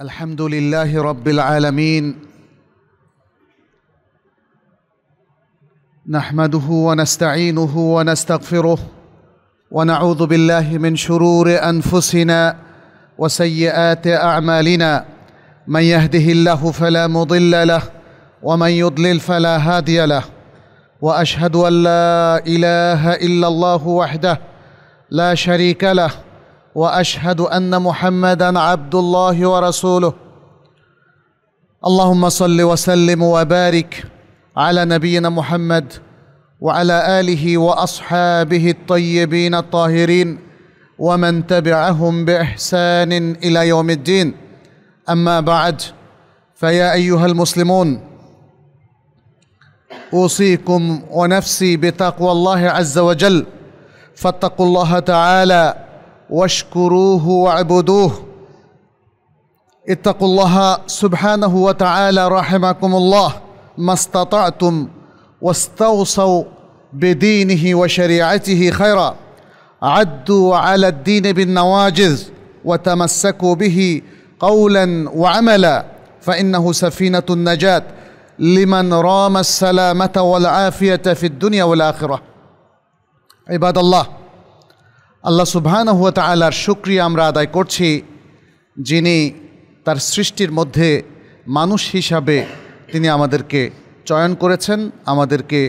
الحمد لله رب العالمين نحمده ونستعينه ونستغفره ونعوذ بالله من شرور انفسنا وسيئات اعمالنا من يهده الله فلا مضل له ومن يضلل فلا هادي له واشهد ان لا اله الا الله وحده لا شريك له واشهد ان محمدا عبد الله ورسوله اللهم صل وسلم وبارك على نبينا محمد وعلى اله واصحابه الطيبين الطاهرين ومن تبعهم باحسان الى يوم الدين اما بعد فيا ايها المسلمون اوصيكم ونفسي بتقوى الله عز وجل فاتقوا الله تعالى واشكروه واعبدوه اتقوا الله سبحانه وتعالى رحمكم الله ما استطعتم واستوصوا بدينه وشريعته خيرا عدوا على الدين بالنواجذ وتمسكوا به قولا وعملا فانه سفينه النجاه لمن رام السلامه والعافيه في الدنيا والاخره عباد الله আল্লাহ সুবহান হুয়া তালার সুক্রিয়া আমরা আদায় করছি যিনি তার সৃষ্টির মধ্যে মানুষ হিসাবে তিনি আমাদেরকে চয়ন করেছেন আমাদেরকে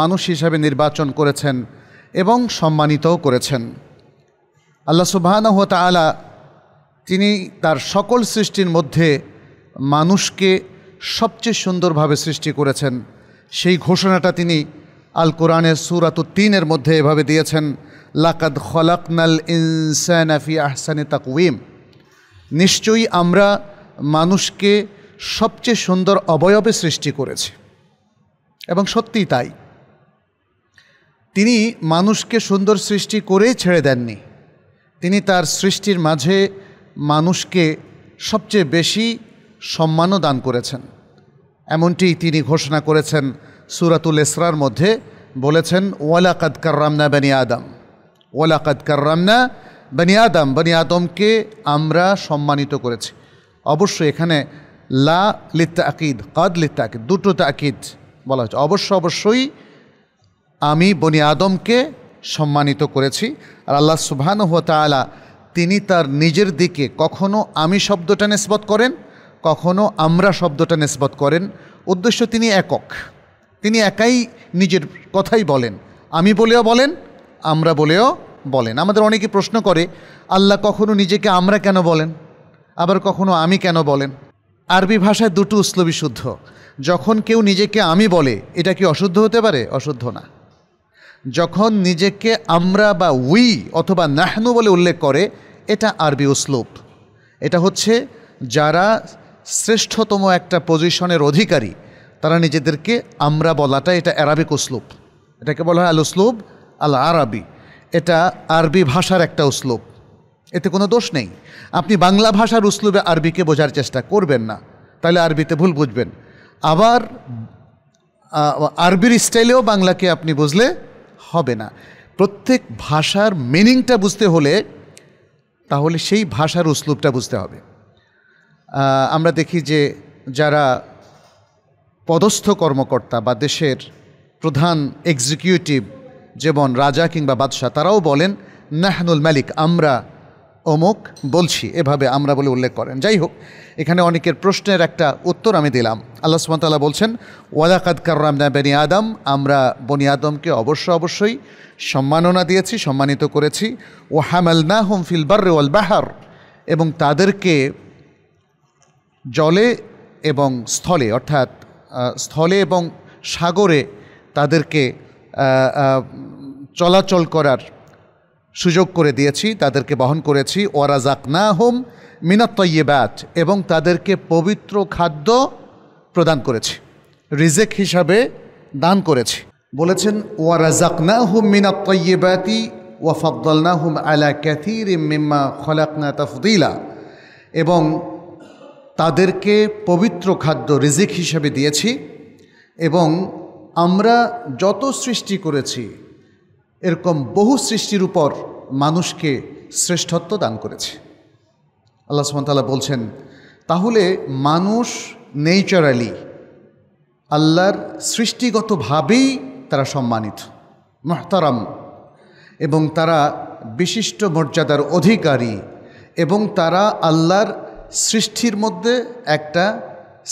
মানুষ হিসাবে নির্বাচন করেছেন এবং সম্মানিতও করেছেন আল্লাহ সুবহান হুয়া তালা তিনি তার সকল সৃষ্টির মধ্যে মানুষকে সবচেয়ে সুন্দরভাবে সৃষ্টি করেছেন সেই ঘোষণাটা তিনি আল কোরআনের উত্তিনের মধ্যে এভাবে দিয়েছেন লাকাদ খলাকনাল আফি আহসানে তাকুইম নিশ্চয়ই আমরা মানুষকে সবচেয়ে সুন্দর অবয়বে সৃষ্টি করেছি এবং সত্যিই তাই তিনি মানুষকে সুন্দর সৃষ্টি করেই ছেড়ে দেননি তিনি তার সৃষ্টির মাঝে মানুষকে সবচেয়ে বেশি সম্মানও দান করেছেন এমনটি তিনি ঘোষণা করেছেন সুরাতুল ইসরার মধ্যে বলেছেন ওয়ালা কাদকার রামনা বানি আদম ওয়ালা কাদকার রামনা বানি আদম বানি আদমকে আমরা সম্মানিত করেছি অবশ্যই এখানে লা লিত্তা আকিদ কাদ লিত্তা আকিদ দুটো তাকিদ বলা হচ্ছে অবশ্য অবশ্যই আমি বনি আদমকে সম্মানিত করেছি আর আল্লাহ সুবহান তাআলা তিনি তার নিজের দিকে কখনো আমি শব্দটা নিসবত করেন কখনো আমরা শব্দটা নিসবত করেন উদ্দেশ্য তিনি একক তিনি একাই নিজের কথাই বলেন আমি বলেও বলেন আমরা বলেও বলেন আমাদের অনেকে প্রশ্ন করে আল্লাহ কখনো নিজেকে আমরা কেন বলেন আবার কখনো আমি কেন বলেন আরবি ভাষায় দুটো উসলবি শুদ্ধ যখন কেউ নিজেকে আমি বলে এটা কি অশুদ্ধ হতে পারে অশুদ্ধ না যখন নিজেকে আমরা বা উই অথবা নাহনু বলে উল্লেখ করে এটা আরবি উসলুপ এটা হচ্ছে যারা শ্রেষ্ঠতম একটা পজিশনের অধিকারী তারা নিজেদেরকে আমরা বলাটা এটা অ্যারাবিক উসলুব এটাকে বলা হয় আল উসলুব আল আরবি এটা আরবি ভাষার একটা উসলুব এতে কোনো দোষ নেই আপনি বাংলা ভাষার উসলুবে আরবিকে বোঝার চেষ্টা করবেন না তাহলে আরবিতে ভুল বুঝবেন আবার আরবির স্টাইলেও বাংলাকে আপনি বুঝলে হবে না প্রত্যেক ভাষার মিনিংটা বুঝতে হলে তাহলে সেই ভাষার উসলুপটা বুঝতে হবে আমরা দেখি যে যারা পদস্থ কর্মকর্তা বা দেশের প্রধান এক্সিকিউটিভ যেমন রাজা কিংবা বাদশাহ তারাও বলেন নাহনুল মালিক আমরা অমুক বলছি এভাবে আমরা বলে উল্লেখ করেন যাই হোক এখানে অনেকের প্রশ্নের একটা উত্তর আমি দিলাম আল্লাহ সুমতাল্লাহ বলছেন ওয়ালাকাদ কাররামনা বেনি আদম আমরা বনি আদমকে অবশ্য অবশ্যই সম্মাননা দিয়েছি সম্মানিত করেছি ও হামাল না ফিল বার্রে ওয়াল বাহার এবং তাদেরকে জলে এবং স্থলে অর্থাৎ স্থলে এবং সাগরে তাদেরকে চলাচল করার সুযোগ করে দিয়েছি তাদেরকে বহন করেছি ওয়ারাজাক না হোম মিনাত্তয়েবাত এবং তাদেরকে পবিত্র খাদ্য প্রদান করেছি রিজেক হিসাবে দান করেছি বলেছেন ওয়ারাজাক না হোম ওয়া ফদ্দল না হোম আলা ক্যাথির মিম্মা খলাকনা তফদিলা এবং তাদেরকে পবিত্র খাদ্য রিজিক হিসেবে দিয়েছি এবং আমরা যত সৃষ্টি করেছি এরকম বহু সৃষ্টির উপর মানুষকে শ্রেষ্ঠত্ব দান করেছে আল্লাহ সুমতাল্লাহ বলছেন তাহলে মানুষ নেচারালি আল্লাহর সৃষ্টিগতভাবেই তারা সম্মানিত মহতারাম এবং তারা বিশিষ্ট মর্যাদার অধিকারী এবং তারা আল্লাহর সৃষ্টির মধ্যে একটা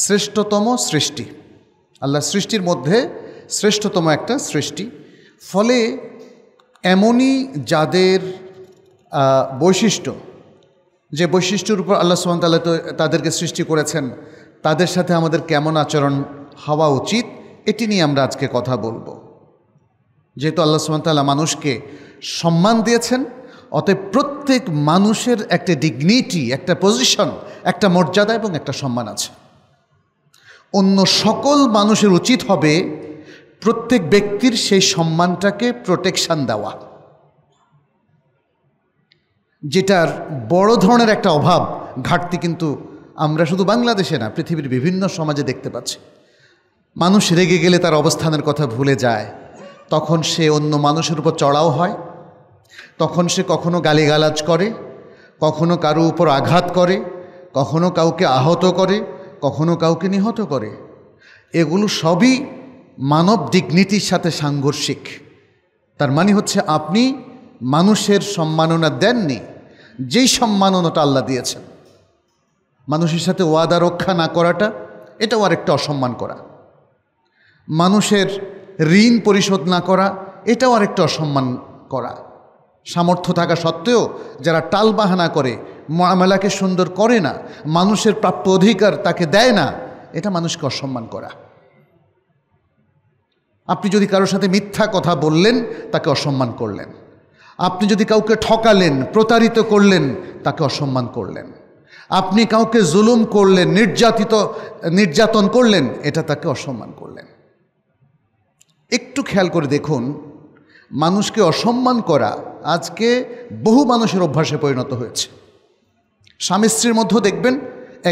শ্রেষ্ঠতম সৃষ্টি আল্লাহ সৃষ্টির মধ্যে শ্রেষ্ঠতম একটা সৃষ্টি ফলে এমনই যাদের বৈশিষ্ট্য যে বৈশিষ্ট্যর উপর আল্লাহ তো তাদেরকে সৃষ্টি করেছেন তাদের সাথে আমাদের কেমন আচরণ হওয়া উচিত এটি নিয়ে আমরা আজকে কথা বলবো যেহেতু আল্লাহ তাল্লাহ মানুষকে সম্মান দিয়েছেন অতএব প্রত্যেক মানুষের একটা ডিগনিটি একটা পজিশন একটা মর্যাদা এবং একটা সম্মান আছে অন্য সকল মানুষের উচিত হবে প্রত্যেক ব্যক্তির সেই সম্মানটাকে প্রোটেকশান দেওয়া যেটার বড় ধরনের একটা অভাব ঘাটতি কিন্তু আমরা শুধু বাংলাদেশে না পৃথিবীর বিভিন্ন সমাজে দেখতে পাচ্ছি মানুষ রেগে গেলে তার অবস্থানের কথা ভুলে যায় তখন সে অন্য মানুষের উপর চড়াও হয় তখন সে কখনো গালিগালাজ করে কখনো কারো উপর আঘাত করে কখনো কাউকে আহত করে কখনো কাউকে নিহত করে এগুলো সবই মানব ডিগনিটির সাথে সাংঘর্ষিক তার মানে হচ্ছে আপনি মানুষের সম্মাননা দেননি যেই সম্মাননাটা আল্লাহ দিয়েছেন মানুষের সাথে ওয়াদা রক্ষা না করাটা এটাও আরেকটা অসম্মান করা মানুষের ঋণ পরিশোধ না করা এটাও আরেকটা অসম্মান করা সামর্থ্য থাকা সত্ত্বেও যারা টালবাহানা করে মামলাকে সুন্দর করে না মানুষের প্রাপ্য অধিকার তাকে দেয় না এটা মানুষকে অসম্মান করা আপনি যদি কারোর সাথে মিথ্যা কথা বললেন তাকে অসম্মান করলেন আপনি যদি কাউকে ঠকালেন প্রতারিত করলেন তাকে অসম্মান করলেন আপনি কাউকে জুলুম করলেন নির্যাতিত নির্যাতন করলেন এটা তাকে অসম্মান করলেন একটু খেয়াল করে দেখুন মানুষকে অসম্মান করা আজকে বহু মানুষের অভ্যাসে পরিণত হয়েছে স্বামী স্ত্রীর মধ্যেও দেখবেন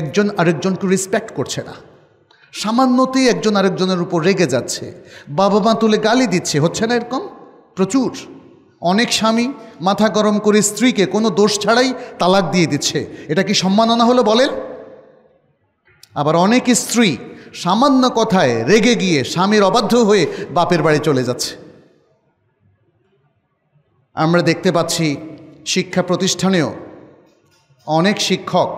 একজন আরেকজনকে রেসপেক্ট করছে না সামান্যতেই একজন আরেকজনের উপর রেগে যাচ্ছে বাবা মা তুলে গালি দিচ্ছে হচ্ছে না এরকম প্রচুর অনেক স্বামী মাথা গরম করে স্ত্রীকে কোনো দোষ ছাড়াই তালাক দিয়ে দিচ্ছে এটা কি সম্মাননা হলো বলেন আবার অনেক স্ত্রী সামান্য কথায় রেগে গিয়ে স্বামীর অবাধ্য হয়ে বাপের বাড়ি চলে যাচ্ছে আমরা দেখতে পাচ্ছি শিক্ষা প্রতিষ্ঠানেও অনেক শিক্ষক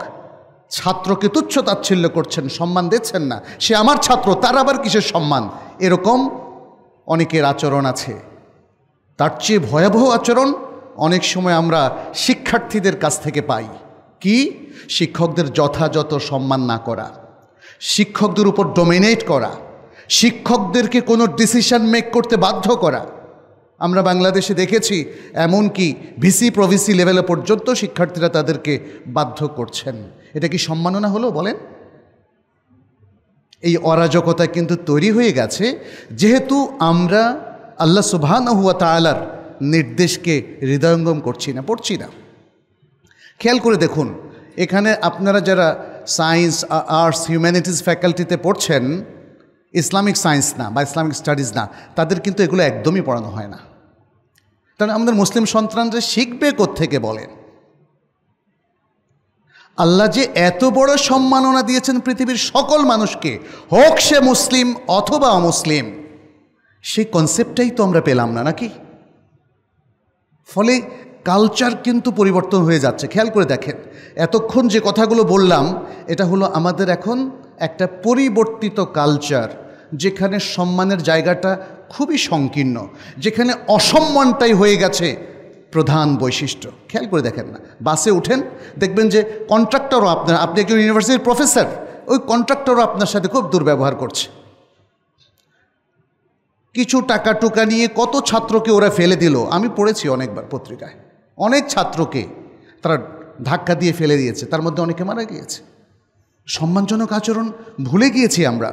ছাত্রকে তুচ্ছ তাচ্ছিল্য করছেন সম্মান দিচ্ছেন না সে আমার ছাত্র তার আবার কিসের সম্মান এরকম অনেকের আচরণ আছে তার চেয়ে ভয়াবহ আচরণ অনেক সময় আমরা শিক্ষার্থীদের কাছ থেকে পাই কি শিক্ষকদের যথাযথ সম্মান না করা শিক্ষকদের উপর ডোমিনেট করা শিক্ষকদেরকে কোনো ডিসিশন মেক করতে বাধ্য করা আমরা বাংলাদেশে দেখেছি এমন কি ভিসি প্রভিসি লেভেলে পর্যন্ত শিক্ষার্থীরা তাদেরকে বাধ্য করছেন এটা কি সম্মাননা হলো বলেন এই অরাজকতা কিন্তু তৈরি হয়ে গেছে যেহেতু আমরা আল্লাহ সুবহান হুয়া তালার নির্দেশকে হৃদয়ঙ্গম করছি না পড়ছি না খেয়াল করে দেখুন এখানে আপনারা যারা সায়েন্স আর্টস হিউম্যানিটিস ফ্যাকাল্টিতে পড়ছেন ইসলামিক সায়েন্স না বা ইসলামিক স্টাডিজ না তাদের কিন্তু এগুলো একদমই পড়ানো হয় না তাহলে আমাদের মুসলিম সন্তানরা শিখবে থেকে বলেন আল্লাহ যে এত বড় সম্মাননা দিয়েছেন পৃথিবীর সকল মানুষকে হোক সে মুসলিম অথবা অমুসলিম সেই কনসেপ্টটাই তো আমরা পেলাম না নাকি ফলে কালচার কিন্তু পরিবর্তন হয়ে যাচ্ছে খেয়াল করে দেখেন এতক্ষণ যে কথাগুলো বললাম এটা হলো আমাদের এখন একটা পরিবর্তিত কালচার যেখানে সম্মানের জায়গাটা খুবই সংকীর্ণ যেখানে অসম্মানটাই হয়ে গেছে প্রধান বৈশিষ্ট্য খেয়াল করে দেখেন না বাসে উঠেন দেখবেন যে কন্ট্রাক্টরও আপনার আপনি একজন ইউনিভার্সিটির প্রফেসর ওই কন্ট্রাক্টরও আপনার সাথে খুব দুর্ব্যবহার করছে কিছু টাকা টুকা নিয়ে কত ছাত্রকে ওরা ফেলে দিল আমি পড়েছি অনেকবার পত্রিকায় অনেক ছাত্রকে তারা ধাক্কা দিয়ে ফেলে দিয়েছে তার মধ্যে অনেকে মারা গিয়েছে সম্মানজনক আচরণ ভুলে গিয়েছি আমরা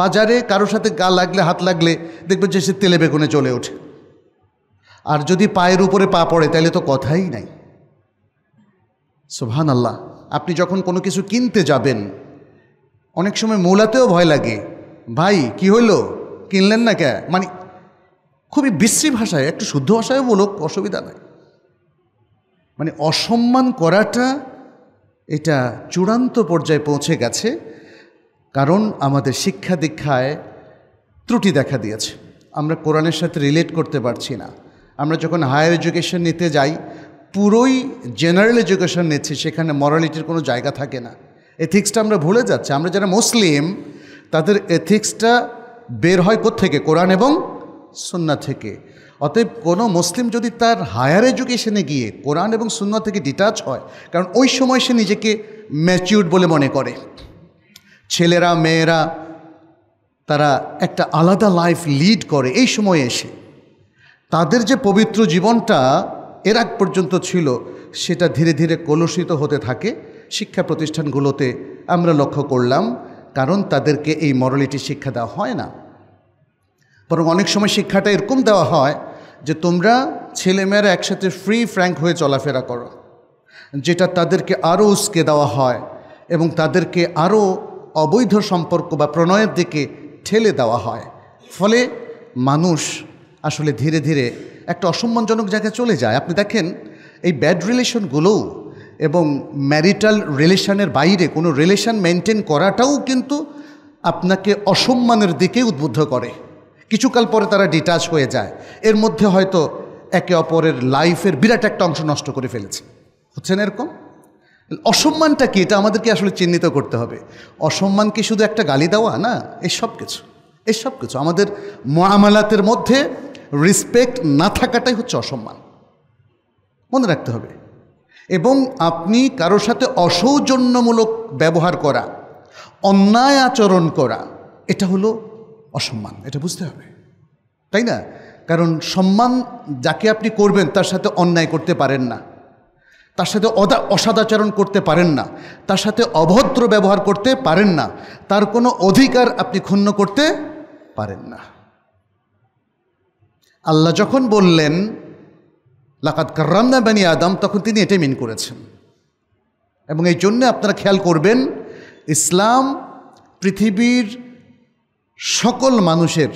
বাজারে কারোর সাথে গা লাগলে হাত লাগলে দেখবে যে সে তেলে বেগুনে চলে ওঠে আর যদি পায়ের উপরে পা পড়ে তাহলে তো কথাই নাই সোহান আল্লাহ আপনি যখন কোনো কিছু কিনতে যাবেন অনেক সময় মৌলাতেও ভয় লাগে ভাই কি হইল কিনলেন না ক্যা মানে খুবই বিশ্রী ভাষায় একটু শুদ্ধ ভাষায় বলুক অসুবিধা নাই মানে অসম্মান করাটা এটা চূড়ান্ত পর্যায়ে পৌঁছে গেছে কারণ আমাদের শিক্ষা দীক্ষায় ত্রুটি দেখা দিয়েছে আমরা কোরআনের সাথে রিলেট করতে পারছি না আমরা যখন হায়ার এডুকেশন নিতে যাই পুরোই জেনারেল এডুকেশন নিচ্ছি সেখানে মরালিটির কোনো জায়গা থাকে না এথিক্সটা আমরা ভুলে যাচ্ছি আমরা যারা মুসলিম তাদের এথিক্সটা বের হয় থেকে কোরআন এবং সন্না থেকে অতএব কোনো মুসলিম যদি তার হায়ার এডুকেশনে গিয়ে কোরআন এবং শূন্য থেকে ডিটাচ হয় কারণ ওই সময় সে নিজেকে ম্যাচিউড বলে মনে করে ছেলেরা মেয়েরা তারা একটা আলাদা লাইফ লিড করে এই সময়ে এসে তাদের যে পবিত্র জীবনটা এর আগ পর্যন্ত ছিল সেটা ধীরে ধীরে কলুষিত হতে থাকে শিক্ষা প্রতিষ্ঠানগুলোতে আমরা লক্ষ্য করলাম কারণ তাদেরকে এই মরালিটি শিক্ষা দেওয়া হয় না বরং অনেক সময় শিক্ষাটা এরকম দেওয়া হয় যে তোমরা ছেলেমেয়েরা একসাথে ফ্রি ফ্র্যাঙ্ক হয়ে চলাফেরা করো যেটা তাদেরকে আরও উস্কে দেওয়া হয় এবং তাদেরকে আরও অবৈধ সম্পর্ক বা প্রণয়ের দিকে ঠেলে দেওয়া হয় ফলে মানুষ আসলে ধীরে ধীরে একটা অসম্মানজনক জায়গায় চলে যায় আপনি দেখেন এই ব্যাড রিলেশনগুলোও এবং ম্যারিটাল রিলেশনের বাইরে কোনো রিলেশন মেনটেন করাটাও কিন্তু আপনাকে অসম্মানের দিকে উদ্বুদ্ধ করে কিছুকাল পরে তারা ডিটাচ হয়ে যায় এর মধ্যে হয়তো একে অপরের লাইফের বিরাট একটা অংশ নষ্ট করে ফেলেছে হচ্ছে না এরকম অসম্মানটা কি এটা আমাদেরকে আসলে চিহ্নিত করতে হবে অসম্মান কি শুধু একটা গালি দেওয়া না এই সব কিছু এই সব কিছু আমাদের মামালাতের মধ্যে রিসপেক্ট না থাকাটাই হচ্ছে অসম্মান মনে রাখতে হবে এবং আপনি কারো সাথে অসৌজন্যমূলক ব্যবহার করা অন্যায় আচরণ করা এটা হলো অসম্মান এটা বুঝতে হবে তাই না কারণ সম্মান যাকে আপনি করবেন তার সাথে অন্যায় করতে পারেন না তার সাথে অদা অসদাচরণ করতে পারেন না তার সাথে অভদ্র ব্যবহার করতে পারেন না তার কোনো অধিকার আপনি ক্ষুণ্ণ করতে পারেন না আল্লাহ যখন বললেন লাকাত কার্রামনা বানি আদম তখন তিনি এটাই মিন করেছেন এবং এই জন্য আপনারা খেয়াল করবেন ইসলাম পৃথিবীর সকল মানুষের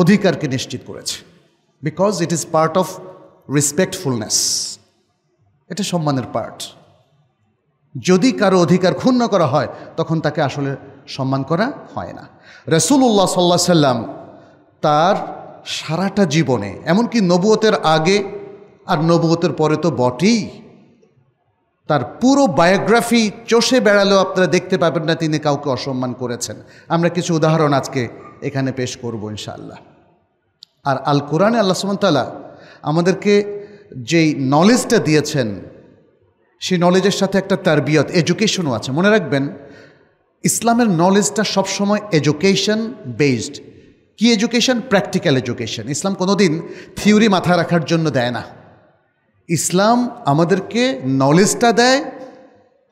অধিকারকে নিশ্চিত করেছে because it is part of respectfulness এটা সম্মানের পার্ট যদি কারো অধিকার ক্ষুণ্ণ করা হয় তখন তাকে আসলে সম্মান করা হয় না রসুল্লাহ সাল্লা সাল্লাম তার সারাটা জীবনে এমনকি নবুয়তের আগে আর নবুয়তের পরে তো বটেই তার পুরো বায়োগ্রাফি চষে বেড়ালেও আপনারা দেখতে পাবেন না তিনি কাউকে অসম্মান করেছেন আমরা কিছু উদাহরণ আজকে এখানে পেশ করব ইনশাআল্লাহ আর আল কোরআনে আল্লাহ সুমতালা আমাদেরকে যেই নলেজটা দিয়েছেন সেই নলেজের সাথে একটা তারবিয়ত এডুকেশনও আছে মনে রাখবেন ইসলামের নলেজটা সবসময় এডুকেশন বেসড কি এডুকেশন প্র্যাকটিক্যাল এডুকেশন ইসলাম কোনো দিন থিওরি মাথায় রাখার জন্য দেয় না ইসলাম আমাদেরকে নলেজটা দেয়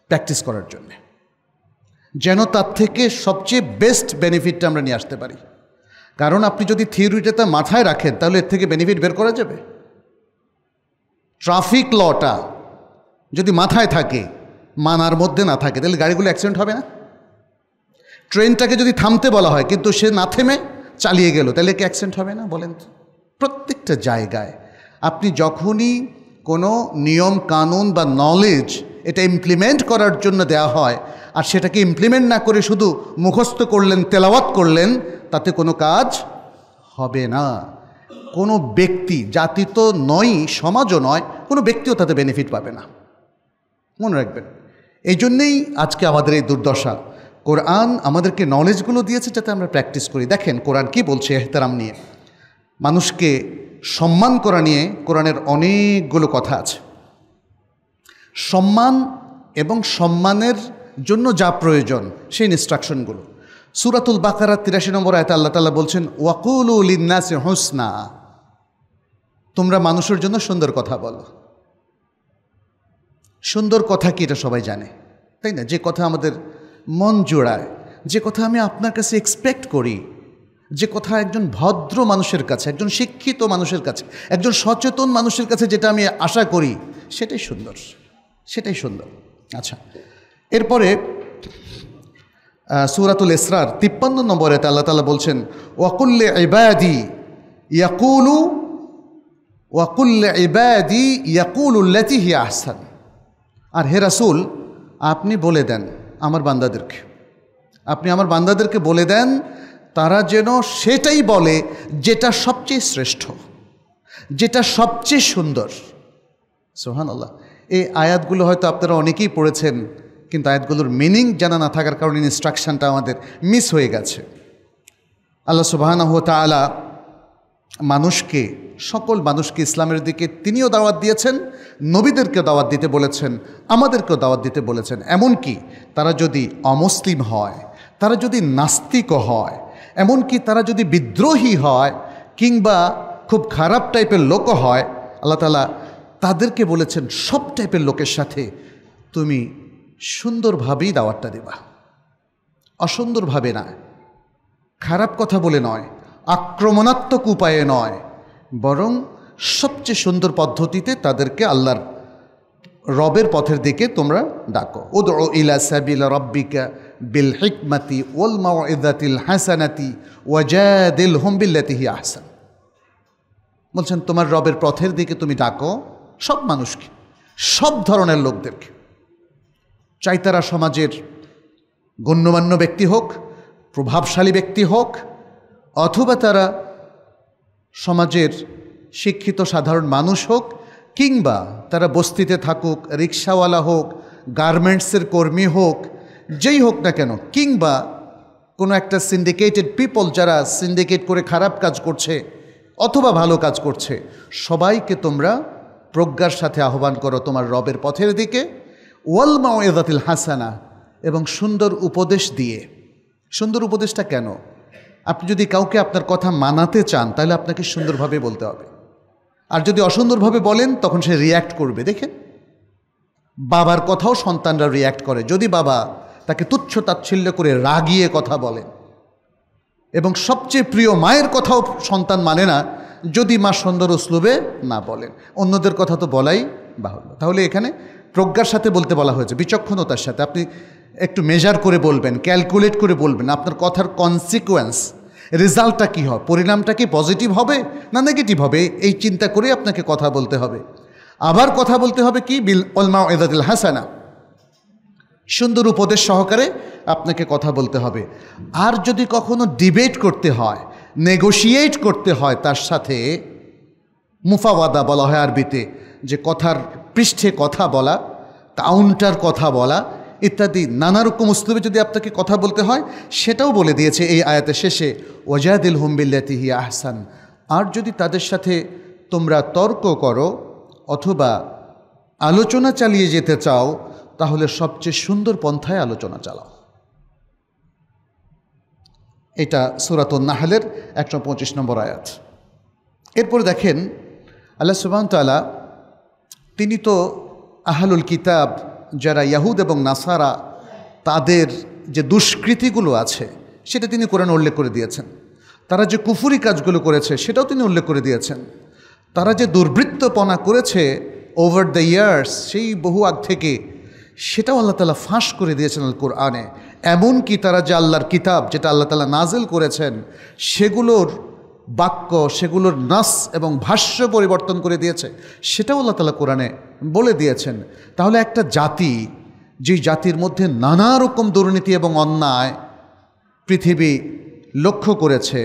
প্র্যাকটিস করার জন্যে যেন তার থেকে সবচেয়ে বেস্ট বেনিফিটটা আমরা নিয়ে আসতে পারি কারণ আপনি যদি থিওরিটা তা মাথায় রাখেন তাহলে এর থেকে বেনিফিট বের করা যাবে ট্রাফিক লটা যদি মাথায় থাকে মানার মধ্যে না থাকে তাহলে গাড়িগুলো অ্যাক্সিডেন্ট হবে না ট্রেনটাকে যদি থামতে বলা হয় কিন্তু সে না থেমে চালিয়ে গেল তাহলে কি অ্যাক্সিডেন্ট হবে না বলেন প্রত্যেকটা জায়গায় আপনি যখনই কোনো নিয়ম কানুন বা নলেজ এটা ইমপ্লিমেন্ট করার জন্য দেয়া হয় আর সেটাকে ইমপ্লিমেন্ট না করে শুধু মুখস্থ করলেন তেলাওয়াত করলেন তাতে কোনো কাজ হবে না কোনো ব্যক্তি জাতি তো নয়ই সমাজও নয় কোনো ব্যক্তিও তাতে বেনিফিট পাবে না মনে রাখবেন এই জন্যেই আজকে আমাদের এই দুর্দশা কোরআন আমাদেরকে নলেজগুলো দিয়েছে যাতে আমরা প্র্যাকটিস করি দেখেন কোরআন কি বলছে এহতারাম নিয়ে মানুষকে সম্মান করা নিয়ে কোরআনের অনেকগুলো কথা আছে সম্মান এবং সম্মানের জন্য যা প্রয়োজন সেই ইনস্ট্রাকশনগুলো সুরাতুল বাকারা তিরাশি নম্বর আয়তা আল্লাহ তালা বলছেন ওয়াকুল উলিন্নাসে হোসনা তোমরা মানুষের জন্য সুন্দর কথা বলো সুন্দর কথা কি এটা সবাই জানে তাই না যে কথা আমাদের মন জোড়ায় যে কথা আমি আপনার কাছে এক্সপেক্ট করি যে কথা একজন ভদ্র মানুষের কাছে একজন শিক্ষিত মানুষের কাছে একজন সচেতন মানুষের কাছে যেটা আমি আশা করি সেটাই সুন্দর সেটাই সুন্দর আচ্ছা এরপরে সুরাতুল ইসরার তিপ্পান্ন নম্বরে আল্লাহ তালা বলছেন ওয়াকুল্লে ইবাদি ইয়াকুলু ওয়াকুল্লে ইবাদি ইয়াকুল উল্লাতি হিয়া আহসান আর হে রাসুল আপনি বলে দেন আমার বান্দাদেরকে আপনি আমার বান্দাদেরকে বলে দেন তারা যেন সেটাই বলে যেটা সবচেয়ে শ্রেষ্ঠ যেটা সবচেয়ে সুন্দর সোহান আল্লাহ এই আয়াতগুলো হয়তো আপনারা অনেকেই পড়েছেন কিন্তু আয়াতগুলোর মিনিং জানা না থাকার কারণে ইনস্ট্রাকশানটা আমাদের মিস হয়ে গেছে আল্লাহ সুবাহানা তালা মানুষকে সকল মানুষকে ইসলামের দিকে তিনিও দাওয়াত দিয়েছেন নবীদেরকে দাওয়াত দিতে বলেছেন আমাদেরকেও দাওয়াত দিতে বলেছেন এমনকি তারা যদি অমুসলিম হয় তারা যদি নাস্তিকও হয় এমনকি তারা যদি বিদ্রোহী হয় কিংবা খুব খারাপ টাইপের লোকও হয় আল্লাহ তালা তাদেরকে বলেছেন সব টাইপের লোকের সাথে তুমি সুন্দরভাবেই দাওয়াতটা দেবা অসুন্দরভাবে না খারাপ কথা বলে নয় আক্রমণাত্মক উপায়ে নয় বরং সবচেয়ে সুন্দর পদ্ধতিতে তাদেরকে আল্লাহর রবের পথের দিকে তোমরা ডাকো ও ইলা সাবিলা রব্বিকা বিল হিকমাতি ওল মাওয়াতিল হাসানাতি ওয়াজাদিল হোমবিল্লাতিহি আহসান বলছেন তোমার রবের পথের দিকে তুমি ডাকো সব মানুষকে সব ধরনের লোকদেরকে চাই তারা সমাজের গণ্যমান্য ব্যক্তি হোক প্রভাবশালী ব্যক্তি হোক অথবা তারা সমাজের শিক্ষিত সাধারণ মানুষ হোক কিংবা তারা বস্তিতে থাকুক রিক্সাওয়ালা হোক গার্মেন্টসের কর্মী হোক যেই হোক না কেন কিংবা কোনো একটা সিন্ডিকেটেড পিপল যারা সিন্ডিকেট করে খারাপ কাজ করছে অথবা ভালো কাজ করছে সবাইকে তোমরা প্রজ্ঞার সাথে আহ্বান করো তোমার রবের পথের দিকে মাও এজাতিল হাসানা এবং সুন্দর উপদেশ দিয়ে সুন্দর উপদেশটা কেন আপনি যদি কাউকে আপনার কথা মানাতে চান তাহলে আপনাকে সুন্দরভাবে বলতে হবে আর যদি অসুন্দরভাবে বলেন তখন সে রিয়্যাক্ট করবে দেখেন বাবার কথাও সন্তানরা রিয়্যাক্ট করে যদি বাবা তাকে তুচ্ছ তাচ্ছিল্য করে রাগিয়ে কথা বলেন এবং সবচেয়ে প্রিয় মায়ের কথাও সন্তান মানে না যদি মা সুন্দর স্লোভে না বলেন অন্যদের কথা তো বলাই বাহুল্য তাহলে এখানে প্রজ্ঞার সাথে বলতে বলা হয়েছে বিচক্ষণতার সাথে আপনি একটু মেজার করে বলবেন ক্যালকুলেট করে বলবেন আপনার কথার কনসিকুয়েন্স রেজাল্টটা কী হয় পরিণামটা কি পজিটিভ হবে না নেগেটিভ হবে এই চিন্তা করে আপনাকে কথা বলতে হবে আবার কথা বলতে হবে কি বিল অলমা এদাদিল হাসানা সুন্দর উপদেশ সহকারে আপনাকে কথা বলতে হবে আর যদি কখনো ডিবেট করতে হয় নেগোশিয়েট করতে হয় তার সাথে মুফাওয়াদা বলা হয় আরবিতে যে কথার পৃষ্ঠে কথা বলা কাউন্টার কথা বলা ইত্যাদি নানা রকম উস্তবে যদি আপনাকে কথা বলতে হয় সেটাও বলে দিয়েছে এই আয়াতের শেষে ওয়াজাদিল হুম্বিল্লাতিহি আহসান আর যদি তাদের সাথে তোমরা তর্ক করো অথবা আলোচনা চালিয়ে যেতে চাও তাহলে সবচেয়ে সুন্দর পন্থায় আলোচনা চালাও এটা সুরাত নাহালের একশো পঁচিশ নম্বর আয়াত এরপর দেখেন আল্লাহ তালা তিনি তো আহালুল কিতাব যারা ইয়াহুদ এবং নাসারা তাদের যে দুষ্কৃতিগুলো আছে সেটা তিনি কোরআন উল্লেখ করে দিয়েছেন তারা যে কুফুরি কাজগুলো করেছে সেটাও তিনি উল্লেখ করে দিয়েছেন তারা যে দুর্বৃত্তপনা করেছে ওভার দ্য ইয়ার্স সেই বহু আগ থেকে সেটাও আল্লাহ তালা ফাঁস করে দিয়েছেন আল কোরআনে এমনকি তারা যে আল্লাহর কিতাব যেটা আল্লাহ তালা নাজেল করেছেন সেগুলোর বাক্য সেগুলোর নাস এবং ভাষ্য পরিবর্তন করে দিয়েছে সেটাও আল্লাহ তালা কোরআনে বলে দিয়েছেন তাহলে একটা জাতি যেই জাতির মধ্যে নানা রকম দুর্নীতি এবং অন্যায় পৃথিবী লক্ষ্য করেছে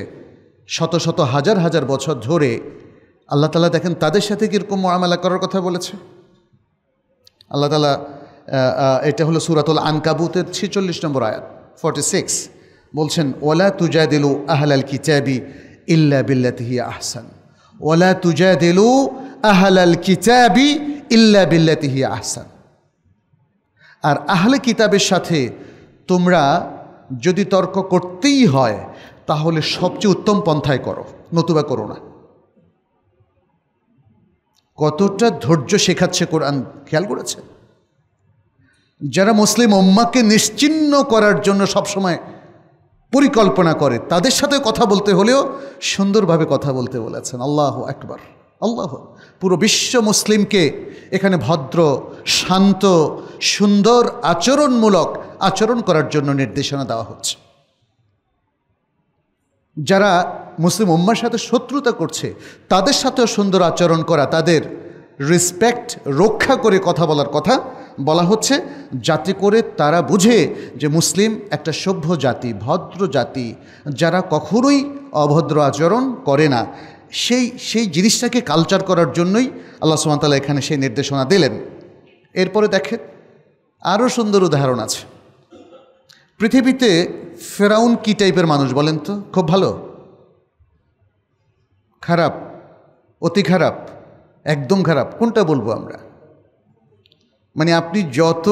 শত শত হাজার হাজার বছর ধরে আল্লাহ তালা দেখেন তাদের সাথে কীরকম মোয়ামেলা করার কথা বলেছে আল্লাহ তালা এটা হলো সুরাতুল আনকাবুতের ছেচল্লিশ নম্বর আয়াত ফর্টি সিক্স বলছেন ওলা দিলু আহলাল কিতাবি ইল্লা বিল্লাতিহি আহসান ওলা দিলু আহলাল কিতাবি ইল্লা বিল্লাতিহি আহসান আর আহলে কিতাবের সাথে তোমরা যদি তর্ক করতেই হয় তাহলে সবচেয়ে উত্তম পন্থায় করো নতুবা করো না কতটা ধৈর্য শেখাচ্ছে কোরআন খেয়াল করেছে যারা মুসলিম ওম্মাকে নিশ্চিন্ন করার জন্য সবসময় পরিকল্পনা করে তাদের সাথে কথা বলতে হলেও সুন্দরভাবে কথা বলতে বলেছেন আল্লাহ একবার আল্লাহ পুরো বিশ্ব মুসলিমকে এখানে ভদ্র শান্ত সুন্দর আচরণমূলক আচরণ করার জন্য নির্দেশনা দেওয়া হচ্ছে যারা মুসলিম উম্মার সাথে শত্রুতা করছে তাদের সাথেও সুন্দর আচরণ করা তাদের রেসপেক্ট রক্ষা করে কথা বলার কথা বলা হচ্ছে যাতে করে তারা বুঝে যে মুসলিম একটা সভ্য জাতি ভদ্র জাতি যারা কখনোই অভদ্র আচরণ করে না সেই সেই জিনিসটাকে কালচার করার জন্যই আল্লাহ সুমতাল্লাহ এখানে সেই নির্দেশনা দিলেন এরপরে দেখেন আরও সুন্দর উদাহরণ আছে পৃথিবীতে ফেরাউন কী টাইপের মানুষ বলেন তো খুব ভালো খারাপ অতি খারাপ একদম খারাপ কোনটা বলবো আমরা মানে আপনি যত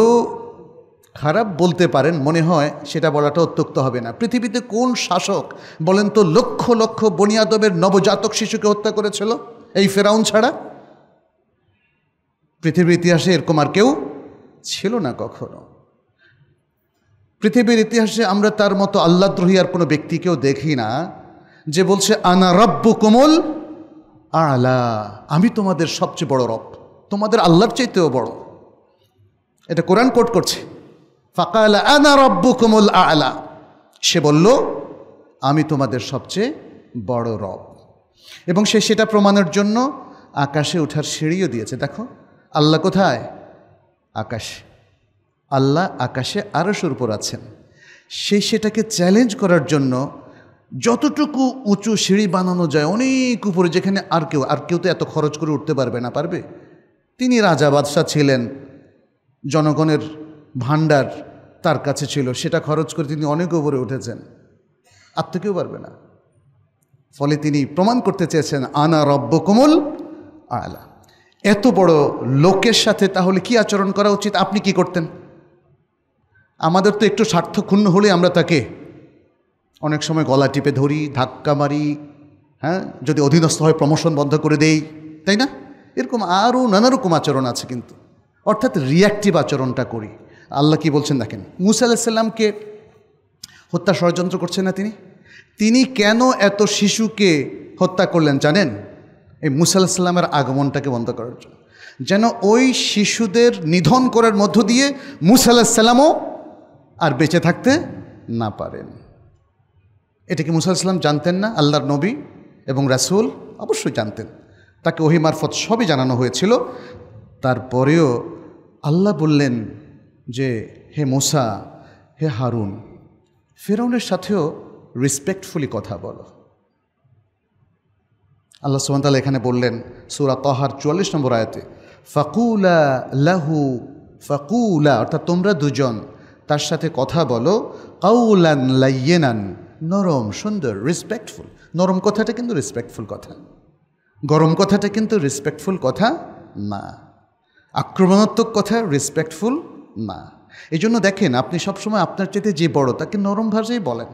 খারাপ বলতে পারেন মনে হয় সেটা বলাটা অত্যক্ত হবে না পৃথিবীতে কোন শাসক বলেন তো লক্ষ লক্ষ বনিয়াদবের নবজাতক শিশুকে হত্যা করেছিল এই ফেরাউন ছাড়া পৃথিবীর ইতিহাসে এরকম আর কেউ ছিল না কখনো পৃথিবীর ইতিহাসে আমরা তার মতো আল্লাদ্রোহী আর কোনো ব্যক্তিকেও দেখি না যে বলছে আনা রব্য কোমল আলা আমি তোমাদের সবচেয়ে বড় রব তোমাদের আল্লাহর চাইতেও বড় এটা কোরআন কোট করছে ফাকাল আনা রব্বু কুমুল আলা সে বলল আমি তোমাদের সবচেয়ে বড় রব এবং সে সেটা প্রমাণের জন্য আকাশে ওঠার সিঁড়িও দিয়েছে দেখো আল্লাহ কোথায় আকাশ আল্লাহ আকাশে আরও সুর উপর আছেন সে সেটাকে চ্যালেঞ্জ করার জন্য যতটুকু উঁচু সিঁড়ি বানানো যায় অনেক উপরে যেখানে আর কেউ আর কেউ তো এত খরচ করে উঠতে পারবে না পারবে তিনি রাজা বাদশাহ ছিলেন জনগণের ভাণ্ডার তার কাছে ছিল সেটা খরচ করে তিনি অনেক ওপরে উঠেছেন আর তো কেউ পারবে না ফলে তিনি প্রমাণ করতে চেয়েছেন আনা রব্য কোমল আলা এত বড় লোকের সাথে তাহলে কি আচরণ করা উচিত আপনি কি করতেন আমাদের তো একটু স্বার্থক্ষুণ্ণ হলে আমরা তাকে অনেক সময় গলা টিপে ধরি ধাক্কা মারি হ্যাঁ যদি অধীনস্থ হয় প্রমোশন বন্ধ করে দেই তাই না এরকম আরও নানারকম আচরণ আছে কিন্তু অর্থাৎ রিয়াক্টিভ আচরণটা করি আল্লাহ কি বলছেন দেখেন মুসা আলাহিসাল্লামকে হত্যা ষড়যন্ত্র করছেন না তিনি তিনি কেন এত শিশুকে হত্যা করলেন জানেন এই মুসা আলাহিসাল্লামের আগমনটাকে বন্ধ করার জন্য যেন ওই শিশুদের নিধন করার মধ্য দিয়ে মুসা আলাহিসাল্লামও আর বেঁচে থাকতে না পারেন এটা কি মুসা আলাহিসাল্লাম জানতেন না আল্লাহর নবী এবং রাসুল অবশ্যই জানতেন তাকে ওহি মারফত সবই জানানো হয়েছিল তারপরেও আল্লাহ বললেন যে হে মোসা হে হারুন ফেরাউনের সাথেও রেসপেক্টফুলি কথা বলো আল্লাহ সুমতাল এখানে বললেন সুরা তহার চুয়াল্লিশ নম্বর আয়তে ফাকুলা লাহু ফাকুলা অর্থাৎ তোমরা দুজন তার সাথে কথা বলো কাউলান লাইয়েনান নরম সুন্দর রেসপেক্টফুল নরম কথাটা কিন্তু রেসপেক্টফুল কথা গরম কথাটা কিন্তু রেসপেক্টফুল কথা না আক্রমণাত্মক কথা রেসপেক্টফুল না এই জন্য দেখেন আপনি সবসময় আপনার চাইতে যে বড় তাকে নরম ভাষাই বলেন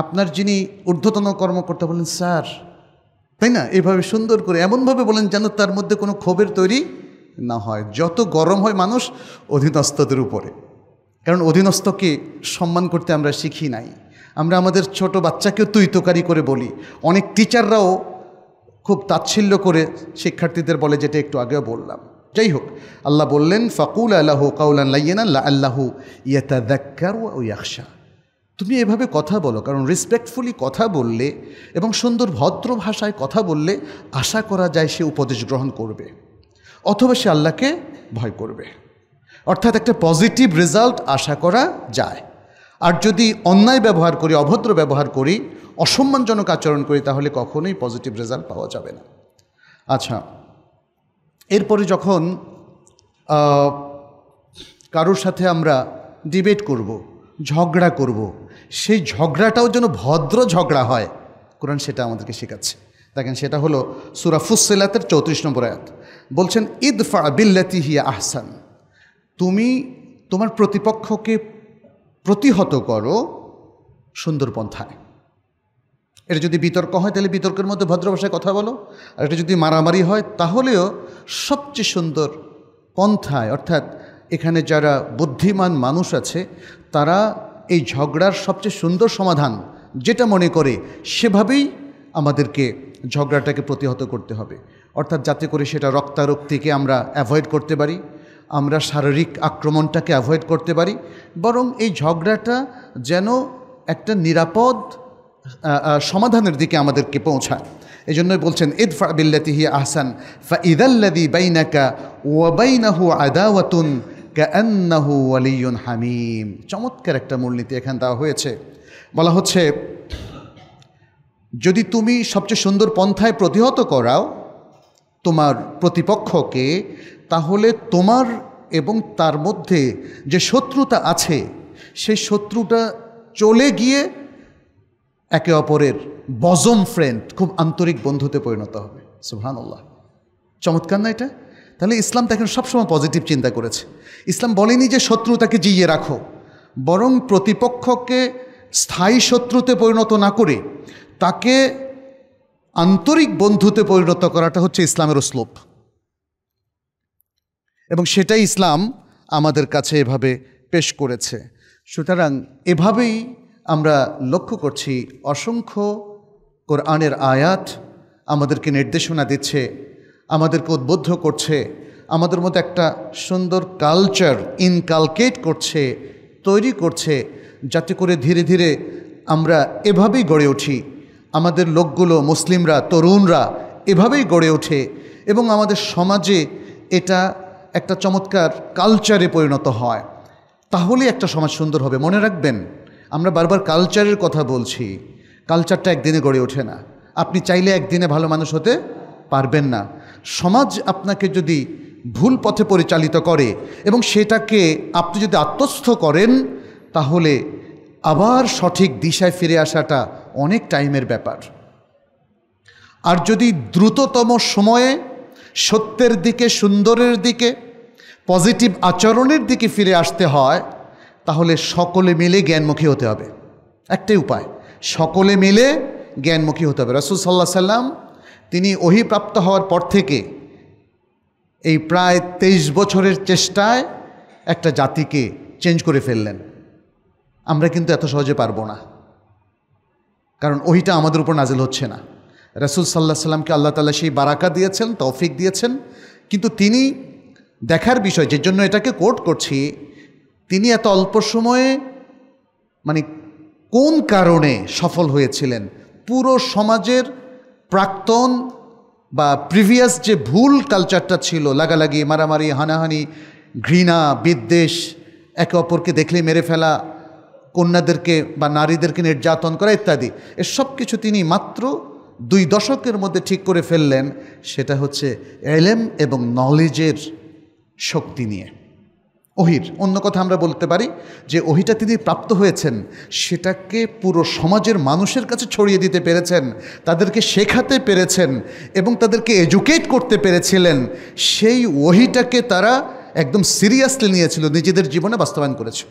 আপনার যিনি ঊর্ধ্বতন কর্মকর্তা বলেন স্যার তাই না এভাবে সুন্দর করে এমনভাবে বলেন যেন তার মধ্যে কোনো ক্ষোভের তৈরি না হয় যত গরম হয় মানুষ অধীনস্থদের উপরে কারণ অধীনস্থকে সম্মান করতে আমরা শিখি নাই আমরা আমাদের ছোট বাচ্চাকেও তুই তোকারি করে বলি অনেক টিচাররাও খুব তাচ্ছিল্য করে শিক্ষার্থীদের বলে যেটা একটু আগেও বললাম যাই হোক আল্লাহ বললেন ফাকুল আল্লাহ কাউলান লাইয়েনা আল্লাহ ইয়াতা দাক্কার ও ইয়াকশা তুমি এভাবে কথা বলো কারণ রেসপেক্টফুলি কথা বললে এবং সুন্দর ভদ্র ভাষায় কথা বললে আশা করা যায় সে উপদেশ গ্রহণ করবে অথবা সে আল্লাহকে ভয় করবে অর্থাৎ একটা পজিটিভ রেজাল্ট আশা করা যায় আর যদি অন্যায় ব্যবহার করি অভদ্র ব্যবহার করি অসম্মানজনক আচরণ করি তাহলে কখনোই পজিটিভ রেজাল্ট পাওয়া যাবে না আচ্ছা এরপরে যখন কারোর সাথে আমরা ডিবেট করব ঝগড়া করব সেই ঝগড়াটাও যেন ভদ্র ঝগড়া হয় কোরআন সেটা আমাদেরকে শেখাচ্ছে দেখেন সেটা হলো সুরাফুসেলাতের চৌত্রিশ নম্বর আয়াত বলছেন ইদফা বিল্লাতি হিয়া আহসান তুমি তোমার প্রতিপক্ষকে প্রতিহত করো সুন্দর পন্থায় এটা যদি বিতর্ক হয় তাহলে বিতর্কের মধ্যে ভদ্র ভাষায় কথা বলো আর এটা যদি মারামারি হয় তাহলেও সবচেয়ে সুন্দর পন্থায় অর্থাৎ এখানে যারা বুদ্ধিমান মানুষ আছে তারা এই ঝগড়ার সবচেয়ে সুন্দর সমাধান যেটা মনে করে সেভাবেই আমাদেরকে ঝগড়াটাকে প্রতিহত করতে হবে অর্থাৎ যাতে করে সেটা রক্তারক্তিকে আমরা অ্যাভয়েড করতে পারি আমরা শারীরিক আক্রমণটাকে অ্যাভয়েড করতে পারি বরং এই ঝগড়াটা যেন একটা নিরাপদ সমাধানের দিকে আমাদেরকে পৌঁছায় এই জন্যই বলছেন ইদফা বিল্লাতি হি আহসান ফা ইদাল্লাদি বাইনাকা ওয়াবাইনাহু আদাওয়াতুন কাআন্নাহু ওয়ালিউন হামিম চমৎকার একটা মূলনীতি এখানে দেওয়া হয়েছে বলা হচ্ছে যদি তুমি সবচেয়ে সুন্দর পন্থায় প্রতিহত করাও তোমার প্রতিপক্ষকে তাহলে তোমার এবং তার মধ্যে যে শত্রুতা আছে সেই শত্রুটা চলে গিয়ে একে অপরের বজম ফ্রেন্ড খুব আন্তরিক বন্ধুতে পরিণত হবে সুহান আল্লাহ চমৎকার না এটা তাহলে ইসলাম তো সব সবসময় পজিটিভ চিন্তা করেছে ইসলাম বলেনি যে শত্রুতাকে জিয়ে রাখো বরং প্রতিপক্ষকে স্থায়ী শত্রুতে পরিণত না করে তাকে আন্তরিক বন্ধুতে পরিণত করাটা হচ্ছে ইসলামের স্লোপ এবং সেটাই ইসলাম আমাদের কাছে এভাবে পেশ করেছে সুতরাং এভাবেই আমরা লক্ষ্য করছি অসংখ্য কোরআনের আয়াত আমাদেরকে নির্দেশনা দিচ্ছে আমাদেরকে উদ্বুদ্ধ করছে আমাদের মধ্যে একটা সুন্দর কালচার ইনকালকেট করছে তৈরি করছে যাতে করে ধীরে ধীরে আমরা এভাবেই গড়ে উঠি আমাদের লোকগুলো মুসলিমরা তরুণরা এভাবেই গড়ে ওঠে এবং আমাদের সমাজে এটা একটা চমৎকার কালচারে পরিণত হয় তাহলে একটা সমাজ সুন্দর হবে মনে রাখবেন আমরা বারবার কালচারের কথা বলছি কালচারটা একদিনে গড়ে ওঠে না আপনি চাইলে একদিনে ভালো মানুষ হতে পারবেন না সমাজ আপনাকে যদি ভুল পথে পরিচালিত করে এবং সেটাকে আপনি যদি আত্মস্থ করেন তাহলে আবার সঠিক দিশায় ফিরে আসাটা অনেক টাইমের ব্যাপার আর যদি দ্রুততম সময়ে সত্যের দিকে সুন্দরের দিকে পজিটিভ আচরণের দিকে ফিরে আসতে হয় তাহলে সকলে মিলে জ্ঞানমুখী হতে হবে একটাই উপায় সকলে মিলে জ্ঞানমুখী হতে হবে রাসুল সাল্লাহ সাল্লাম তিনি অহিপ্রাপ্ত হওয়ার পর থেকে এই প্রায় তেইশ বছরের চেষ্টায় একটা জাতিকে চেঞ্জ করে ফেললেন আমরা কিন্তু এত সহজে পারবো না কারণ ওহিটা আমাদের উপর নাজিল হচ্ছে না রাসুল সাল্লাহ সাল্লামকে আল্লাহ তালা সেই বারাকা দিয়েছেন তৌফিক দিয়েছেন কিন্তু তিনি দেখার বিষয় যে জন্য এটাকে কোট করছি তিনি এত অল্প সময়ে মানে কোন কারণে সফল হয়েছিলেন পুরো সমাজের প্রাক্তন বা প্রিভিয়াস যে ভুল কালচারটা ছিল লাগালাগি মারামারি হানাহানি ঘৃণা বিদ্বেষ একে অপরকে দেখলে মেরে ফেলা কন্যাদেরকে বা নারীদেরকে নির্যাতন করা ইত্যাদি এসব কিছু তিনি মাত্র দুই দশকের মধ্যে ঠিক করে ফেললেন সেটা হচ্ছে এলেম এবং নলেজের শক্তি নিয়ে ওহির অন্য কথা আমরা বলতে পারি যে ওহিটা তিনি প্রাপ্ত হয়েছেন সেটাকে পুরো সমাজের মানুষের কাছে ছড়িয়ে দিতে পেরেছেন তাদেরকে শেখাতে পেরেছেন এবং তাদেরকে এডুকেট করতে পেরেছিলেন সেই ওহিটাকে তারা একদম সিরিয়াসলি নিয়েছিল নিজেদের জীবনে বাস্তবায়ন করেছে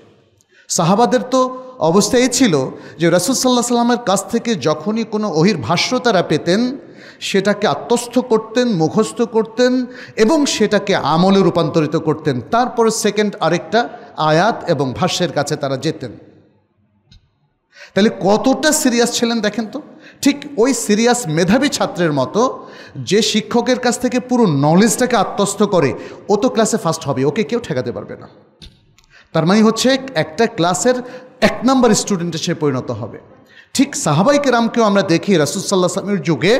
সাহাবাদের তো অবস্থা এই ছিল যে রাসুল সাল্লাহ সাল্লামের কাছ থেকে যখনই কোনো ওহির ভাষ্য তারা পেতেন সেটাকে আত্মস্থ করতেন মুখস্থ করতেন এবং সেটাকে আমলে রূপান্তরিত করতেন তারপরে সেকেন্ড আরেকটা আয়াত এবং ভাষ্যের কাছে তারা যেতেন তাহলে কতটা সিরিয়াস ছিলেন দেখেন তো ঠিক ওই সিরিয়াস মেধাবী ছাত্রের মতো যে শিক্ষকের কাছ থেকে পুরো নলেজটাকে আত্মস্থ করে ও তো ক্লাসে ফার্স্ট হবে ওকে কেউ ঠেকাতে পারবে না তার মানে হচ্ছে একটা ক্লাসের এক নম্বর স্টুডেন্টে সে পরিণত হবে ঠিক সাহাবাইকে রামকেও আমরা দেখি রাসুলসাল্লাহ সালামের যুগে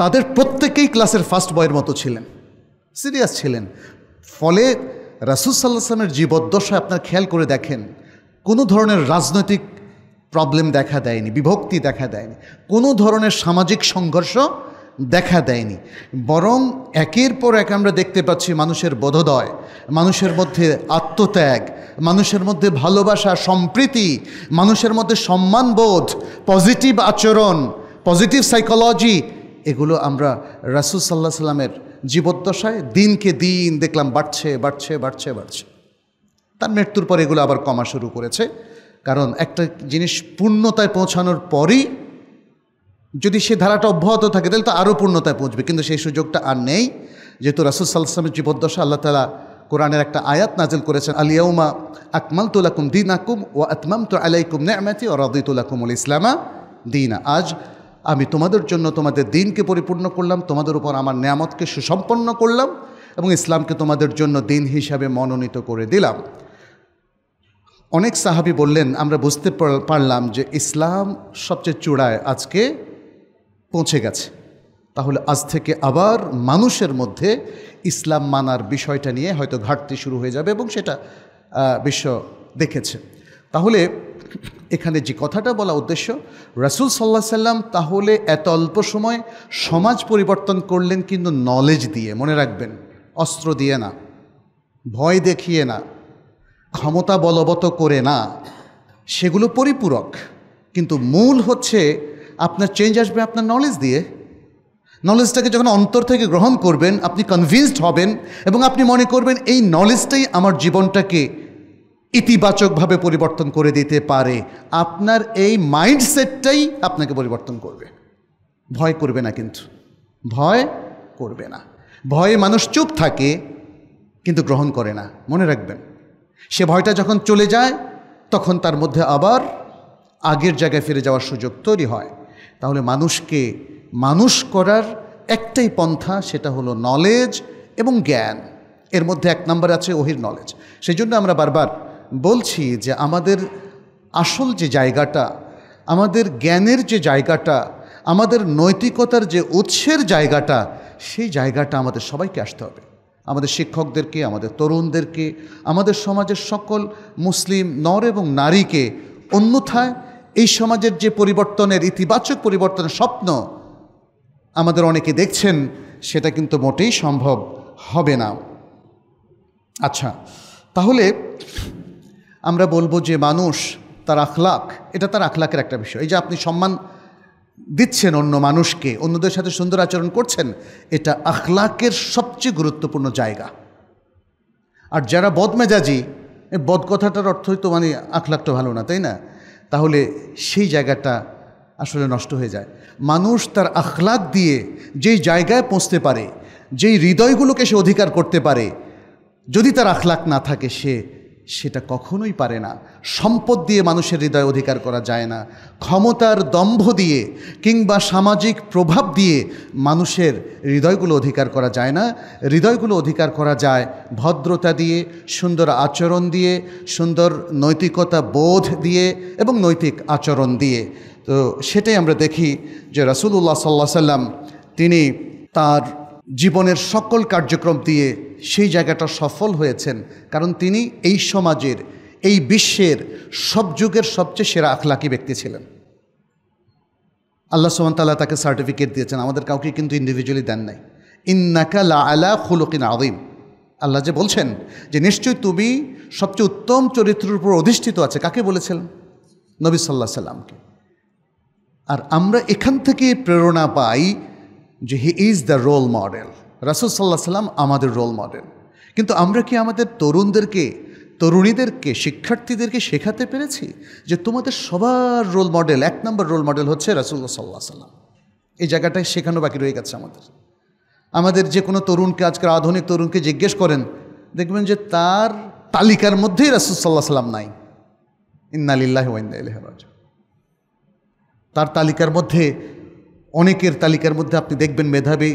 তাদের প্রত্যেকেই ক্লাসের ফার্স্ট বয়ের মতো ছিলেন সিরিয়াস ছিলেন ফলে রাসুল সাল্লাহ জীবদ্দশায় আপনার খেয়াল করে দেখেন কোনো ধরনের রাজনৈতিক প্রবলেম দেখা দেয়নি বিভক্তি দেখা দেয়নি কোনো ধরনের সামাজিক সংঘর্ষ দেখা দেয়নি বরং একের পর এক আমরা দেখতে পাচ্ছি মানুষের বোধোদয় মানুষের মধ্যে আত্মত্যাগ মানুষের মধ্যে ভালোবাসা সম্প্রীতি মানুষের মধ্যে সম্মানবোধ পজিটিভ আচরণ পজিটিভ সাইকোলজি এগুলো আমরা রাসুল সাল্লাহ সাল্লামের জীবদ্দশায় দিনকে দিন দেখলাম বাড়ছে বাড়ছে বাড়ছে বাড়ছে তার মৃত্যুর পর এগুলো আবার কমা শুরু করেছে কারণ একটা জিনিস পূর্ণতায় পৌঁছানোর পরই যদি সে ধারাটা অব্যাহত থাকে তাহলে তো আরও পূর্ণতায় পৌঁছবে কিন্তু সেই সুযোগটা আর নেই যেহেতু রাসুল সাল্লামের জীবদ্দশা আল্লাহ তালা কোরআনের একটা আয়াত নাজিল করেছেন আলিয়াউমা আকমাল তুলাকুম দিন আকুম ও আতমাম তো আলাইকুম নেমাতি ও কুমুল ইসলামা দিনা আজ আমি তোমাদের জন্য তোমাদের দিনকে পরিপূর্ণ করলাম তোমাদের উপর আমার নিয়ামতকে সুসম্পন্ন করলাম এবং ইসলামকে তোমাদের জন্য দিন হিসাবে মনোনীত করে দিলাম অনেক সাহাবি বললেন আমরা বুঝতে পারলাম যে ইসলাম সবচেয়ে চূড়ায় আজকে পৌঁছে গেছে তাহলে আজ থেকে আবার মানুষের মধ্যে ইসলাম মানার বিষয়টা নিয়ে হয়তো ঘাটতি শুরু হয়ে যাবে এবং সেটা বিশ্ব দেখেছে তাহলে এখানে যে কথাটা বলা উদ্দেশ্য রাসুল সাল্লাহ সাল্লাম তাহলে এত অল্প সময় সমাজ পরিবর্তন করলেন কিন্তু নলেজ দিয়ে মনে রাখবেন অস্ত্র দিয়ে না ভয় দেখিয়ে না ক্ষমতা বলবত করে না সেগুলো পরিপূরক কিন্তু মূল হচ্ছে আপনার চেঞ্জ আসবে আপনার নলেজ দিয়ে নলেজটাকে যখন অন্তর থেকে গ্রহণ করবেন আপনি কনভিন্সড হবেন এবং আপনি মনে করবেন এই নলেজটাই আমার জীবনটাকে ইতিবাচকভাবে পরিবর্তন করে দিতে পারে আপনার এই মাইন্ডসেটটাই আপনাকে পরিবর্তন করবে ভয় করবে না কিন্তু ভয় করবে না ভয়ে মানুষ চুপ থাকে কিন্তু গ্রহণ করে না মনে রাখবেন সে ভয়টা যখন চলে যায় তখন তার মধ্যে আবার আগের জায়গায় ফিরে যাওয়ার সুযোগ তৈরি হয় তাহলে মানুষকে মানুষ করার একটাই পন্থা সেটা হলো নলেজ এবং জ্ঞান এর মধ্যে এক নম্বর আছে ওহির নলেজ সেই জন্য আমরা বারবার বলছি যে আমাদের আসল যে জায়গাটা আমাদের জ্ঞানের যে জায়গাটা আমাদের নৈতিকতার যে উৎসের জায়গাটা সেই জায়গাটা আমাদের সবাইকে আসতে হবে আমাদের শিক্ষকদেরকে আমাদের তরুণদেরকে আমাদের সমাজের সকল মুসলিম নর এবং নারীকে অন্যথায় এই সমাজের যে পরিবর্তনের ইতিবাচক পরিবর্তনের স্বপ্ন আমাদের অনেকে দেখছেন সেটা কিন্তু মোটেই সম্ভব হবে না আচ্ছা তাহলে আমরা বলবো যে মানুষ তার আখলাক এটা তার আখলাকের একটা বিষয় এই যে আপনি সম্মান দিচ্ছেন অন্য মানুষকে অন্যদের সাথে সুন্দর আচরণ করছেন এটা আখলাকের সবচেয়ে গুরুত্বপূর্ণ জায়গা আর যারা বদমেজাজি বদ কথাটার অর্থই তো মানে আখলাকটা ভালো না তাই না তাহলে সেই জায়গাটা আসলে নষ্ট হয়ে যায় মানুষ তার আখলাক দিয়ে যেই জায়গায় পৌঁছতে পারে যেই হৃদয়গুলোকে সে অধিকার করতে পারে যদি তার আখলাক না থাকে সে সেটা কখনোই পারে না সম্পদ দিয়ে মানুষের হৃদয় অধিকার করা যায় না ক্ষমতার দম্ভ দিয়ে কিংবা সামাজিক প্রভাব দিয়ে মানুষের হৃদয়গুলো অধিকার করা যায় না হৃদয়গুলো অধিকার করা যায় ভদ্রতা দিয়ে সুন্দর আচরণ দিয়ে সুন্দর নৈতিকতা বোধ দিয়ে এবং নৈতিক আচরণ দিয়ে তো সেটাই আমরা দেখি যে রাসুলুল্লাহ সাল্লাহ সাল্লাম তিনি তার জীবনের সকল কার্যক্রম দিয়ে সেই জায়গাটা সফল হয়েছেন কারণ তিনি এই সমাজের এই বিশ্বের সব যুগের সবচেয়ে সেরা আখলাকি ব্যক্তি ছিলেন আল্লাহ সুমতাল্লাহ তাকে সার্টিফিকেট দিয়েছেন আমাদের কাউকে কিন্তু ইন্ডিভিজুয়ালি দেন নাই ইন্নাকা লা আলা খুলকিন আদিম আল্লাহ যে বলছেন যে নিশ্চয়ই তুমি সবচেয়ে উত্তম চরিত্রের উপর অধিষ্ঠিত আছে কাকে বলেছিলেন নবী সাল্লাহ সাল্লামকে আর আমরা এখান থেকে প্রেরণা পাই যে he is the role model রাসুল সাল্লাহ সাল্লাম আমাদের রোল মডেল কিন্তু আমরা কি আমাদের তরুণদেরকে তরুণীদেরকে শিক্ষার্থীদেরকে শেখাতে পেরেছি যে তোমাদের সবার রোল মডেল এক নম্বর রোল মডেল হচ্ছে রাসুল্লাহ সাল্লাহ সাল্লাম এই জায়গাটায় শেখানো বাকি রয়ে গেছে আমাদের আমাদের যে কোনো তরুণকে আজকের আধুনিক তরুণকে জিজ্ঞেস করেন দেখবেন যে তার তালিকার মধ্যেই রাসুল সাল্লাহ সাল্লাম নাই ইন্নালিল্লাহ ওয়াইন্দাহ তার তালিকার মধ্যে অনেকের তালিকার মধ্যে আপনি দেখবেন মেধাবী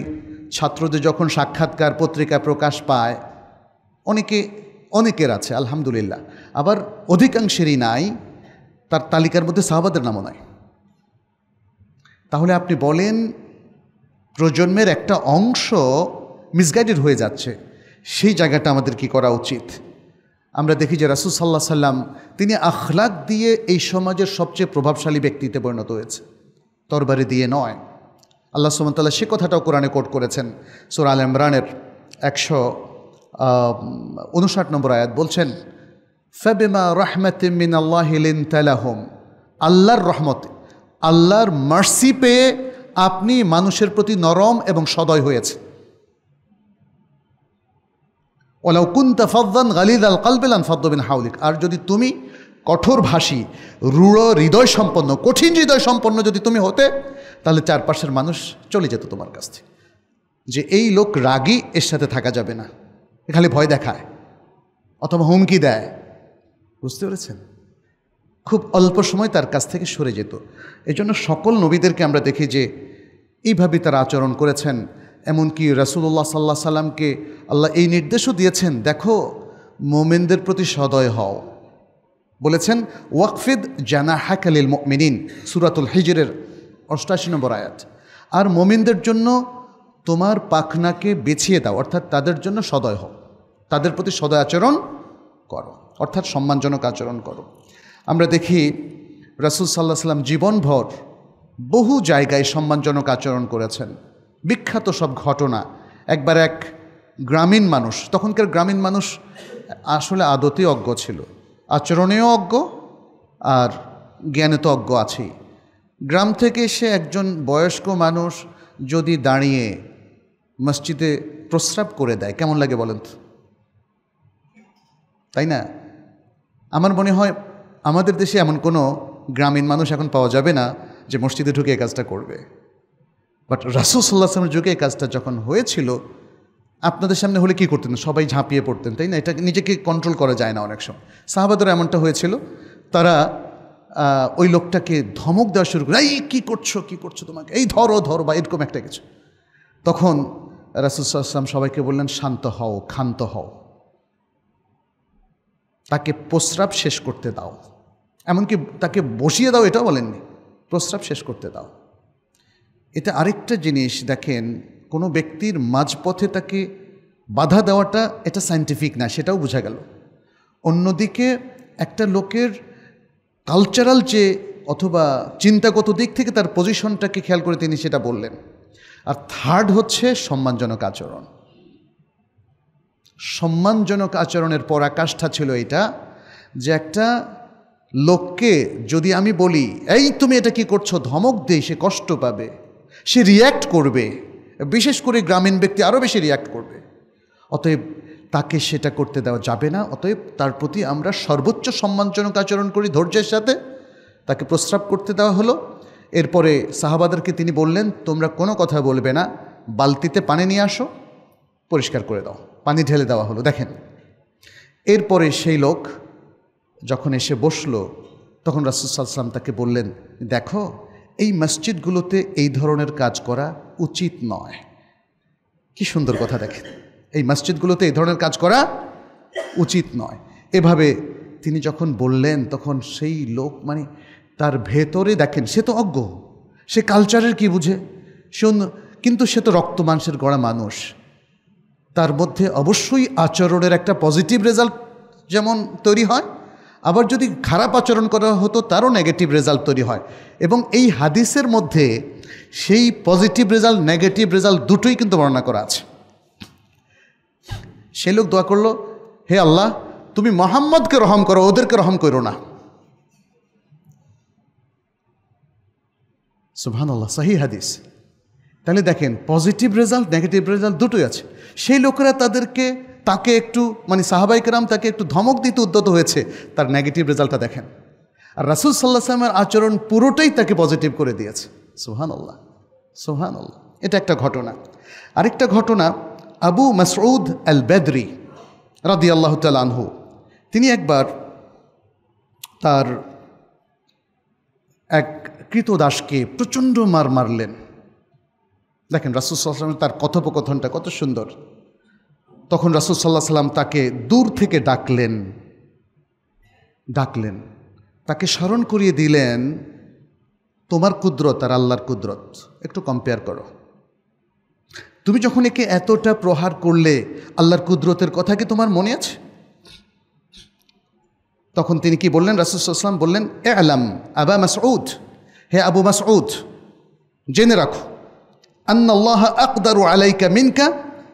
ছাত্রদের যখন সাক্ষাৎকার পত্রিকা প্রকাশ পায় অনেকে অনেকের আছে আলহামদুলিল্লাহ আবার অধিকাংশেরই নাই তার তালিকার মধ্যে সাহাবাদের নামও নাই তাহলে আপনি বলেন প্রজন্মের একটা অংশ মিসগাইডেড হয়ে যাচ্ছে সেই জায়গাটা আমাদের কি করা উচিত আমরা দেখি যে রাসুল সাল্লাহ সাল্লাম তিনি আখলাক দিয়ে এই সমাজের সবচেয়ে প্রভাবশালী ব্যক্তিতে পরিণত হয়েছে তরবারি দিয়ে নয় আল্লাহ সুমতাল্লাহ সে কথাটাও কোরআনে কোট করেছেন সুর আল ইমরানের একশো উনষাট নম্বর আয়াত বলছেন ফেবিমা রহমতিমিন আল্লাহলিন তালাহম আল্লাহর রহমত আল্লাহর মার্সি পেয়ে আপনি মানুষের প্রতি নরম এবং সদয় হয়েছে ওলাউকুন্তা ফদ্দান গালিদ আল কালবেলান ফদ্দবিন হাউলিক আর যদি তুমি কঠোরভাষী রূঢ় হৃদয় সম্পন্ন কঠিন হৃদয় সম্পন্ন যদি তুমি হতে তাহলে চারপাশের মানুষ চলে যেত তোমার কাছ থেকে যে এই লোক রাগী এর সাথে থাকা যাবে না খালি ভয় দেখায় অথবা হুমকি দেয় বুঝতে পেরেছেন খুব অল্প সময় তার কাছ থেকে সরে যেত এজন্য সকল নবীদেরকে আমরা দেখি যে এইভাবে তারা আচরণ করেছেন এমনকি রাসুল্লাহ সাল্লাহ সাল্লামকে আল্লাহ এই নির্দেশও দিয়েছেন দেখো মোমেনদের প্রতি সদয় হও বলেছেন ওয়াকফিদ জানা হাকালিল মিনিন সুরাতুল হিজরের অষ্টাশি নম্বর আয়াত আর মমিনদের জন্য তোমার পাখনাকে বেছিয়ে দাও অর্থাৎ তাদের জন্য সদয় হও তাদের প্রতি সদয় আচরণ করো অর্থাৎ সম্মানজনক আচরণ করো আমরা দেখি রাসুল সাল্লাহ সাল্লাম জীবনভর বহু জায়গায় সম্মানজনক আচরণ করেছেন বিখ্যাত সব ঘটনা একবার এক গ্রামীণ মানুষ তখনকার গ্রামীণ মানুষ আসলে আদতে অজ্ঞ ছিল আচরণেও অজ্ঞ আর জ্ঞানে তো অজ্ঞ আছেই গ্রাম থেকে সে একজন বয়স্ক মানুষ যদি দাঁড়িয়ে মসজিদে প্রস্রাব করে দেয় কেমন লাগে বলেন তো তাই না আমার মনে হয় আমাদের দেশে এমন কোনো গ্রামীণ মানুষ এখন পাওয়া যাবে না যে মসজিদে ঢুকে এই কাজটা করবে বাট রাসুসাল্লাহ আসলামের যুগে এই কাজটা যখন হয়েছিল আপনাদের সামনে হলে কি করতেন সবাই ঝাঁপিয়ে পড়তেন তাই না এটা নিজেকে কন্ট্রোল করা যায় না অনেক সময় সাহাবাদের এমনটা হয়েছিল তারা ওই লোকটাকে ধমক দেওয়া শুরু করে এই কী করছো কী করছো তোমাকে এই ধরো ধরো বা এরকম একটা কিছু তখন রাসুলসাল্লাম সবাইকে বললেন শান্ত হও ক্ষান্ত হও তাকে প্রস্রাব শেষ করতে দাও এমনকি তাকে বসিয়ে দাও এটাও বলেননি প্রস্রাব শেষ করতে দাও এটা আরেকটা জিনিস দেখেন কোনো ব্যক্তির মাঝপথে তাকে বাধা দেওয়াটা এটা সায়েন্টিফিক না সেটাও বোঝা গেল অন্যদিকে একটা লোকের কালচারাল যে অথবা চিন্তাগত দিক থেকে তার পজিশনটাকে খেয়াল করে তিনি সেটা বললেন আর থার্ড হচ্ছে সম্মানজনক আচরণ সম্মানজনক আচরণের পরাকাষ্ঠা ছিল এটা যে একটা লোককে যদি আমি বলি এই তুমি এটা কি করছো ধমক দেই সে কষ্ট পাবে সে রিয়্যাক্ট করবে বিশেষ করে গ্রামীণ ব্যক্তি আরও বেশি রিয়াক্ট করবে অতএব তাকে সেটা করতে দেওয়া যাবে না অতএব তার প্রতি আমরা সর্বোচ্চ সম্মানজনক আচরণ করি ধৈর্যের সাথে তাকে প্রস্রাব করতে দেওয়া হলো এরপরে সাহাবাদারকে তিনি বললেন তোমরা কোনো কথা বলবে না বালতিতে পানি নিয়ে আসো পরিষ্কার করে দাও পানি ঢেলে দেওয়া হলো দেখেন এরপরে সেই লোক যখন এসে বসল তখন রাসুসাল্লাম তাকে বললেন দেখো এই মসজিদগুলোতে এই ধরনের কাজ করা উচিত নয় কি সুন্দর কথা দেখেন এই মসজিদগুলোতে এই ধরনের কাজ করা উচিত নয় এভাবে তিনি যখন বললেন তখন সেই লোক মানে তার ভেতরে দেখেন সে তো অজ্ঞ সে কালচারের কি বুঝে সে কিন্তু সে তো রক্ত মাংসের গড়া মানুষ তার মধ্যে অবশ্যই আচরণের একটা পজিটিভ রেজাল্ট যেমন তৈরি হয় আবার যদি খারাপ আচরণ করা হতো তারও নেগেটিভ রেজাল্ট তৈরি হয় এবং এই হাদিসের মধ্যে সেই পজিটিভ রেজাল্ট নেগেটিভ রেজাল্ট দুটোই কিন্তু বর্ণনা করা আছে সে লোক দোয়া করলো হে আল্লাহ তুমি মোহাম্মদকে রহম করো ওদেরকে রহম করো না সুহান আল্লাহ সাহি হাদিস তাহলে দেখেন পজিটিভ রেজাল্ট নেগেটিভ রেজাল্ট দুটোই আছে সেই লোকেরা তাদেরকে তাকে একটু মানে সাহাবাইকেরাম তাকে একটু ধমক দিতে উদ্যত হয়েছে তার নেগেটিভ রেজাল্টটা দেখেন আর রাসুল সাল্লাহ সাল্লামের আচরণ পুরোটাই তাকে পজিটিভ করে দিয়েছে সোহান আল্লাহ সোহান আল্লাহ এটা একটা ঘটনা আরেকটা ঘটনা আবু মাসউদ আল বেদরি রাদি আল্লাহ আনহু তিনি একবার তার এক কৃতদাসকে প্রচণ্ড মার মারলেন দেখেন রাসুল সাল্লাহ তার কথোপকথনটা কত সুন্দর তখন রাসুল সাল্লাহ সাল্লাম তাকে দূর থেকে ডাকলেন ডাকলেন তাকে স্মরণ করিয়ে দিলেন তোমার কুদরত আর আল্লাহর কুদরত একটু কম্পেয়ার করো তুমি যখন একে এতটা প্রহার করলে আল্লাহর কুদরতের কথা কি তোমার মনে আছে তখন তিনি কি বললেন রাসুসাল্লাম বললেন এ আলাম আবা মাসউদ হে আবু মাসউদ জেনে রাখো আন্নাল্লাহ আকদারু আলাইকা মিনকা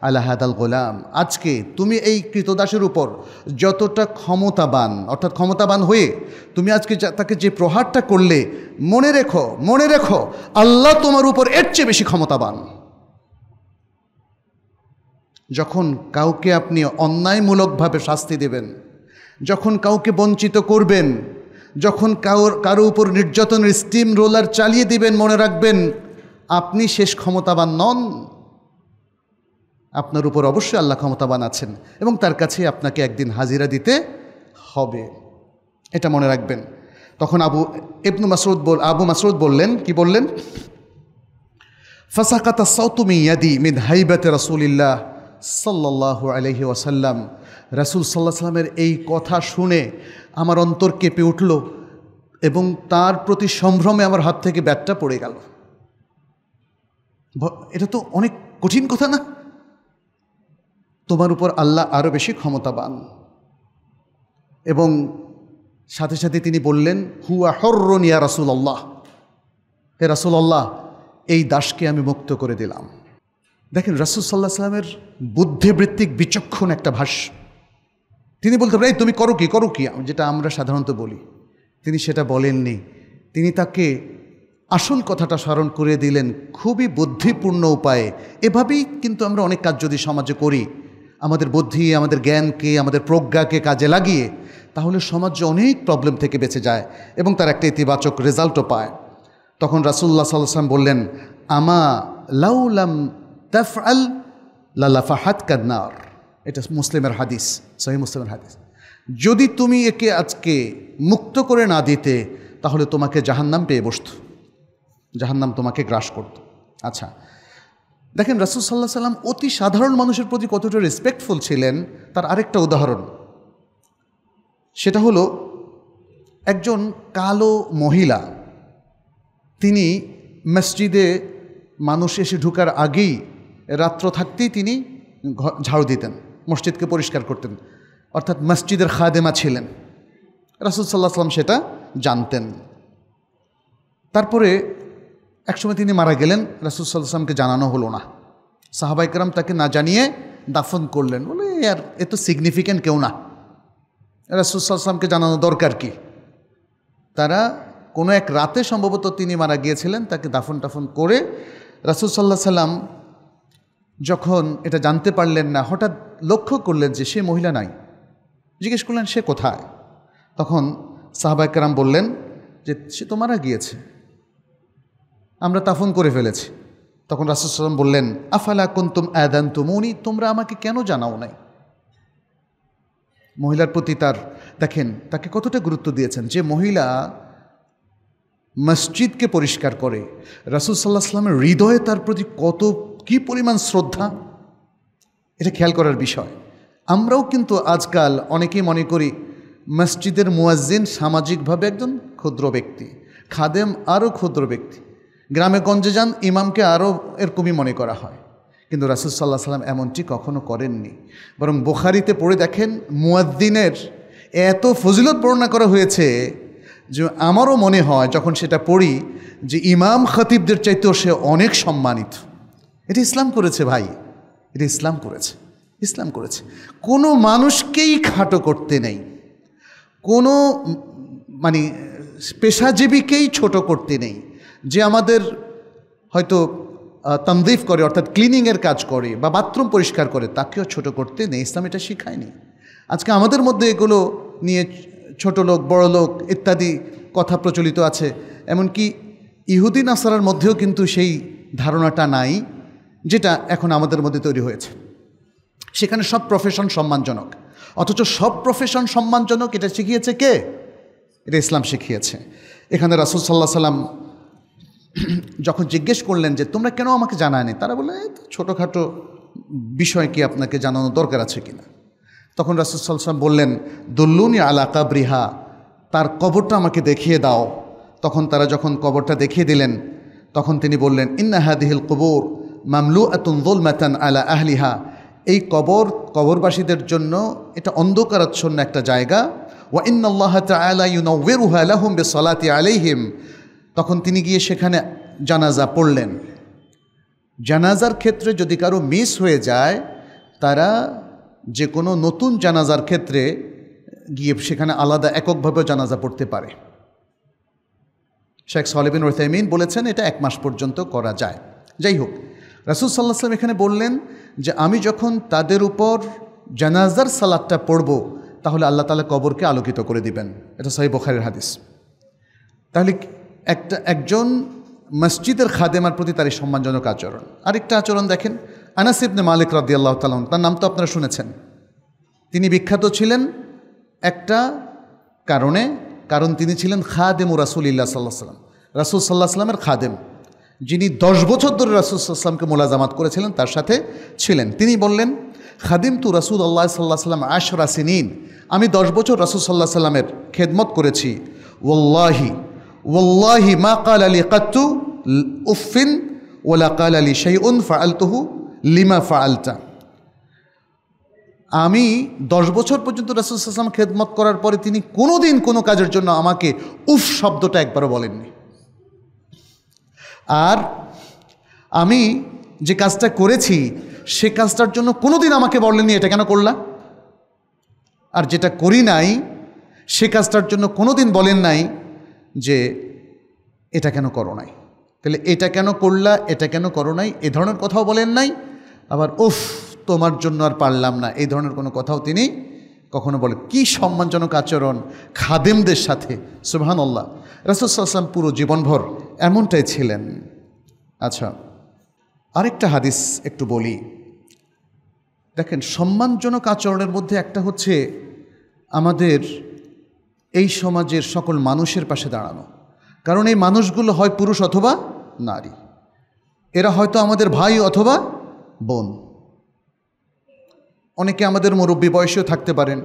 আলাহাদাল গোলাম আজকে তুমি এই কৃতদাসের উপর যতটা ক্ষমতাবান অর্থাৎ ক্ষমতাবান হয়ে তুমি আজকে তাকে যে প্রহারটা করলে মনে রেখো মনে রেখো আল্লাহ তোমার উপর এর চেয়ে বেশি ক্ষমতাবান যখন কাউকে আপনি অন্যায়মূলকভাবে শাস্তি দেবেন যখন কাউকে বঞ্চিত করবেন যখন কাউর কারো উপর নির্যাতনের স্টিম রোলার চালিয়ে দিবেন মনে রাখবেন আপনি শেষ ক্ষমতাবান নন আপনার উপর অবশ্যই আল্লাহ ক্ষমতাবান আছেন এবং তার কাছে আপনাকে একদিন হাজিরা দিতে হবে এটা মনে রাখবেন তখন আবু ইবনু মাসরুদ বল আবু মাসরুদ বললেন কি বললেন ফাসাকাতা সৌতুমি ইয়াদি মিন হাইবাতে রসুলিল্লাহ সাল্লাহ আলহি ওয়াসাল্লাম রাসুল সাল্লাহ সাল্লামের এই কথা শুনে আমার অন্তর কেঁপে উঠল এবং তার প্রতি সম্ভ্রমে আমার হাত থেকে ব্যাটটা পড়ে গেল এটা তো অনেক কঠিন কথা না তোমার উপর আল্লাহ আরও বেশি ক্ষমতাবান এবং সাথে সাথে তিনি বললেন হুয়া হর্রন ইয়া রাসুল আল্লাহ হে রাসুল আল্লাহ এই দাসকে আমি মুক্ত করে দিলাম দেখেন রাসুল সাল্লাহ সাল্লামের বুদ্ধিবৃত্তিক বিচক্ষণ একটা ভাষ্য তিনি বলতে পারেন তুমি করো কি করো কি যেটা আমরা সাধারণত বলি তিনি সেটা বলেননি তিনি তাকে আসল কথাটা স্মরণ করে দিলেন খুবই বুদ্ধিপূর্ণ উপায়ে এভাবেই কিন্তু আমরা অনেক কাজ যদি সমাজে করি আমাদের বুদ্ধি আমাদের জ্ঞানকে আমাদের প্রজ্ঞাকে কাজে লাগিয়ে তাহলে সমাজ অনেক প্রবলেম থেকে বেঁচে যায় এবং তার একটা ইতিবাচক রেজাল্টও পায় তখন রাসুল্লাহ সাল্লাম বললেন আমা লাউলাম তাফ আল লালাফাহাত কান্নার এটা মুসলিমের হাদিস সহি মুসলিমের হাদিস যদি তুমি একে আজকে মুক্ত করে না দিতে তাহলে তোমাকে জাহান্নাম পেয়ে বসত জাহান্নাম তোমাকে গ্রাস করত আচ্ছা দেখেন রাসুল সাল্লাহ সাল্লাম অতি সাধারণ মানুষের প্রতি কতটা রেসপেক্টফুল ছিলেন তার আরেকটা উদাহরণ সেটা হলো একজন কালো মহিলা তিনি মসজিদে মানুষ এসে ঢুকার আগেই রাত্র থাকতেই তিনি ঝাড়ু দিতেন মসজিদকে পরিষ্কার করতেন অর্থাৎ মসজিদের খাদেমা ছিলেন রাসুল সাল্লাহ সাল্লাম সেটা জানতেন তারপরে একসময় তিনি মারা গেলেন রাসুলসাল্লামকে জানানো হলো না সাহাবাইকরাম তাকে না জানিয়ে দাফন করলেন বলে আর এ তো সিগনিফিক্যান্ট কেউ না রাসুলসাল্লামকে জানানো দরকার কি তারা কোনো এক রাতে সম্ভবত তিনি মারা গিয়েছিলেন তাকে দাফন টাফন করে রাসুল সাল্লাহ সাল্লাম যখন এটা জানতে পারলেন না হঠাৎ লক্ষ্য করলেন যে সে মহিলা নাই জিজ্ঞেস করলেন সে কোথায় তখন সাহাবাইকারাম বললেন যে সে তো মারা গিয়েছে আমরা তাফন করে ফেলেছি তখন সাল্লাম বললেন আফালা কুন্তুম আদান উনি তোমরা আমাকে কেন জানাও নাই মহিলার প্রতি তার দেখেন তাকে কতটা গুরুত্ব দিয়েছেন যে মহিলা মসজিদকে পরিষ্কার করে রাসুল সাল্লাহ সাল্লামের হৃদয়ে তার প্রতি কত কি পরিমাণ শ্রদ্ধা এটা খেয়াল করার বিষয় আমরাও কিন্তু আজকাল অনেকেই মনে করি মসজিদের মুয়াজ্জিন সামাজিকভাবে একজন ক্ষুদ্র ব্যক্তি খাদেম আরও ক্ষুদ্র ব্যক্তি গ্রামে গঞ্জে যান ইমামকে আরও এরকমই মনে করা হয় কিন্তু রাসুল সাল্লাহ সাল্লাম এমনটি কখনো করেননি বরং বোখারিতে পড়ে দেখেন মুয়াদ্দিনের এত ফজিলত বর্ণনা করা হয়েছে যে আমারও মনে হয় যখন সেটা পড়ি যে ইমাম খতিবদের চাইতেও সে অনেক সম্মানিত এটা ইসলাম করেছে ভাই এটা ইসলাম করেছে ইসলাম করেছে কোনো মানুষকেই খাটো করতে নেই কোনো মানে পেশাজীবীকেই ছোট করতে নেই যে আমাদের হয়তো তামদিফ করে অর্থাৎ ক্লিনিংয়ের কাজ করে বা বাথরুম পরিষ্কার করে তাকেও ছোট করতে নেই ইসলাম এটা শিখায়নি আজকে আমাদের মধ্যে এগুলো নিয়ে ছোট লোক বড় লোক ইত্যাদি কথা প্রচলিত আছে এমনকি ইহুদি নাসারার মধ্যেও কিন্তু সেই ধারণাটা নাই যেটা এখন আমাদের মধ্যে তৈরি হয়েছে সেখানে সব প্রফেশন সম্মানজনক অথচ সব প্রফেশন সম্মানজনক এটা শিখিয়েছে কে এটা ইসলাম শিখিয়েছে এখানে রাসুল সাল্লাহ সাল্লাম যখন জিজ্ঞেস করলেন যে তোমরা কেন আমাকে জানায়নি তারা বললেন এই তো ছোটোখাটো বিষয় কি আপনাকে জানানো দরকার আছে কি না তখন রাসুলসাল্লাম বললেন দুল্লুনি আলা কাবরিহা তার কবরটা আমাকে দেখিয়ে দাও তখন তারা যখন কবরটা দেখিয়ে দিলেন তখন তিনি বললেন ইন্নাহাদিহিল কবর মামলু আতুন মাতান আলা আহলিহা এই কবর কবরবাসীদের জন্য এটা অন্ধকারাচ্ছন্ন একটা জায়গা ওয়া ইন্নআল্লাহ আলাহম বে সলাতি আলাইহিম তখন তিনি গিয়ে সেখানে জানাজা পড়লেন জানাজার ক্ষেত্রে যদি কারো মিস হয়ে যায় তারা যে কোনো নতুন জানাজার ক্ষেত্রে গিয়ে সেখানে আলাদা এককভাবে জানাজা পড়তে পারে শেখ সলেবিন ওরতাইমিন বলেছেন এটা এক মাস পর্যন্ত করা যায় যাই হোক রাসুল সাল্লাহ সাল্লাম এখানে বললেন যে আমি যখন তাদের উপর জানাজার সালাদটা পড়ব তাহলে আল্লাহ তালা কবরকে আলোকিত করে দিবেন এটা সাহেব বখারের হাদিস তাহলে একটা একজন মসজিদের খাদেমার প্রতি তার এই সম্মানজনক আচরণ আরেকটা আচরণ দেখেন আনাসিবনে মালিক রাদি আল্লাহ তাল তার নাম তো আপনারা শুনেছেন তিনি বিখ্যাত ছিলেন একটা কারণে কারণ তিনি ছিলেন খাদেম ও রাসুল ইল্লা সাল্লাহ সাল্লাম রাসুল সাল্লাহ সাল্লামের খাদেম যিনি দশ বছর ধরে রাসুল সাল্লামকে মোলাজামাত করেছিলেন তার সাথে ছিলেন তিনি বললেন খাদিম তু রাসুল আল্লাহ সাল্লাহ সাল্লাম আশ রাসিনিন আমি দশ বছর রাসুল সাল্লাহ সাল্লামের খেদমত করেছি ওল্লাহি ওল্লাহি মা কাল আলী কাত্তু উফিন ওলা কাল আলী সেই উন ফাআলতুহু লিমা ফাআলতা আমি দশ বছর পর্যন্ত রাসুল সাল্লাম খেদমত করার পরে তিনি কোনো দিন কোনো কাজের জন্য আমাকে উফ শব্দটা একবারও বলেননি আর আমি যে কাজটা করেছি সে কাজটার জন্য কোনো দিন আমাকে বলেননি এটা কেন করলাম আর যেটা করি নাই সে কাজটার জন্য কোনো দিন বলেন নাই যে এটা কেন করো নাই তাহলে এটা কেন করলা এটা কেন করো নাই এ ধরনের কথাও বলেন নাই আবার উফ তোমার জন্য আর পারলাম না এই ধরনের কোনো কথাও তিনি কখনো বলে কি সম্মানজনক আচরণ খাদেমদের সাথে সুবাহানল্লাহ রাসুসাল্লাম পুরো জীবনভর এমনটাই ছিলেন আচ্ছা আরেকটা হাদিস একটু বলি দেখেন সম্মানজনক আচরণের মধ্যে একটা হচ্ছে আমাদের এই সমাজের সকল মানুষের পাশে দাঁড়ানো কারণ এই মানুষগুলো হয় পুরুষ অথবা নারী এরা হয়তো আমাদের ভাই অথবা বোন অনেকে আমাদের মুরব্বী বয়সীও থাকতে পারেন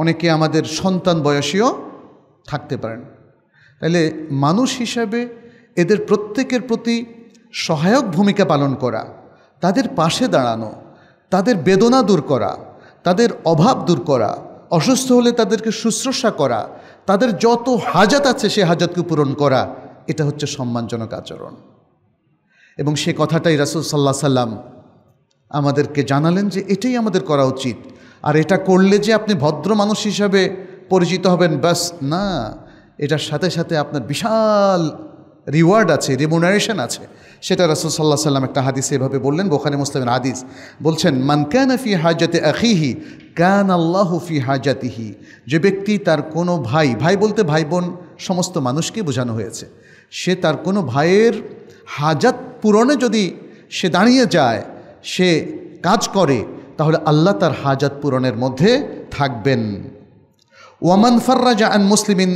অনেকে আমাদের সন্তান বয়সীও থাকতে পারেন তাহলে মানুষ হিসাবে এদের প্রত্যেকের প্রতি সহায়ক ভূমিকা পালন করা তাদের পাশে দাঁড়ানো তাদের বেদনা দূর করা তাদের অভাব দূর করা অসুস্থ হলে তাদেরকে শুশ্রূষা করা তাদের যত হাজাত আছে সে হাজাতকে পূরণ করা এটা হচ্ছে সম্মানজনক আচরণ এবং সে কথাটাই রাসুল সাল্লাহ সাল্লাম আমাদেরকে জানালেন যে এটাই আমাদের করা উচিত আর এটা করলে যে আপনি ভদ্র মানুষ হিসাবে পরিচিত হবেন ব্যাস না এটার সাথে সাথে আপনার বিশাল রিওয়ার্ড আছে রিমুনারেশন আছে সেটা রাসুল সাল্লাহ সাল্লাম একটা হাদিস এভাবে বললেন বোখানে মুসলামের হাদিস বলছেন মানকানা ফি হাজাতে আখিহি কান আল্লাহ ফি হাজাতিহি যে ব্যক্তি তার কোনো ভাই ভাই বলতে ভাই বোন সমস্ত মানুষকে বোঝানো হয়েছে সে তার কোনো ভাইয়ের হাজাত পূরণে যদি সে দাঁড়িয়ে যায় সে কাজ করে তাহলে আল্লাহ তার হাজাত পূরণের মধ্যে থাকবেন ওয়ামান ফর্রাজা আন মুসলিমিন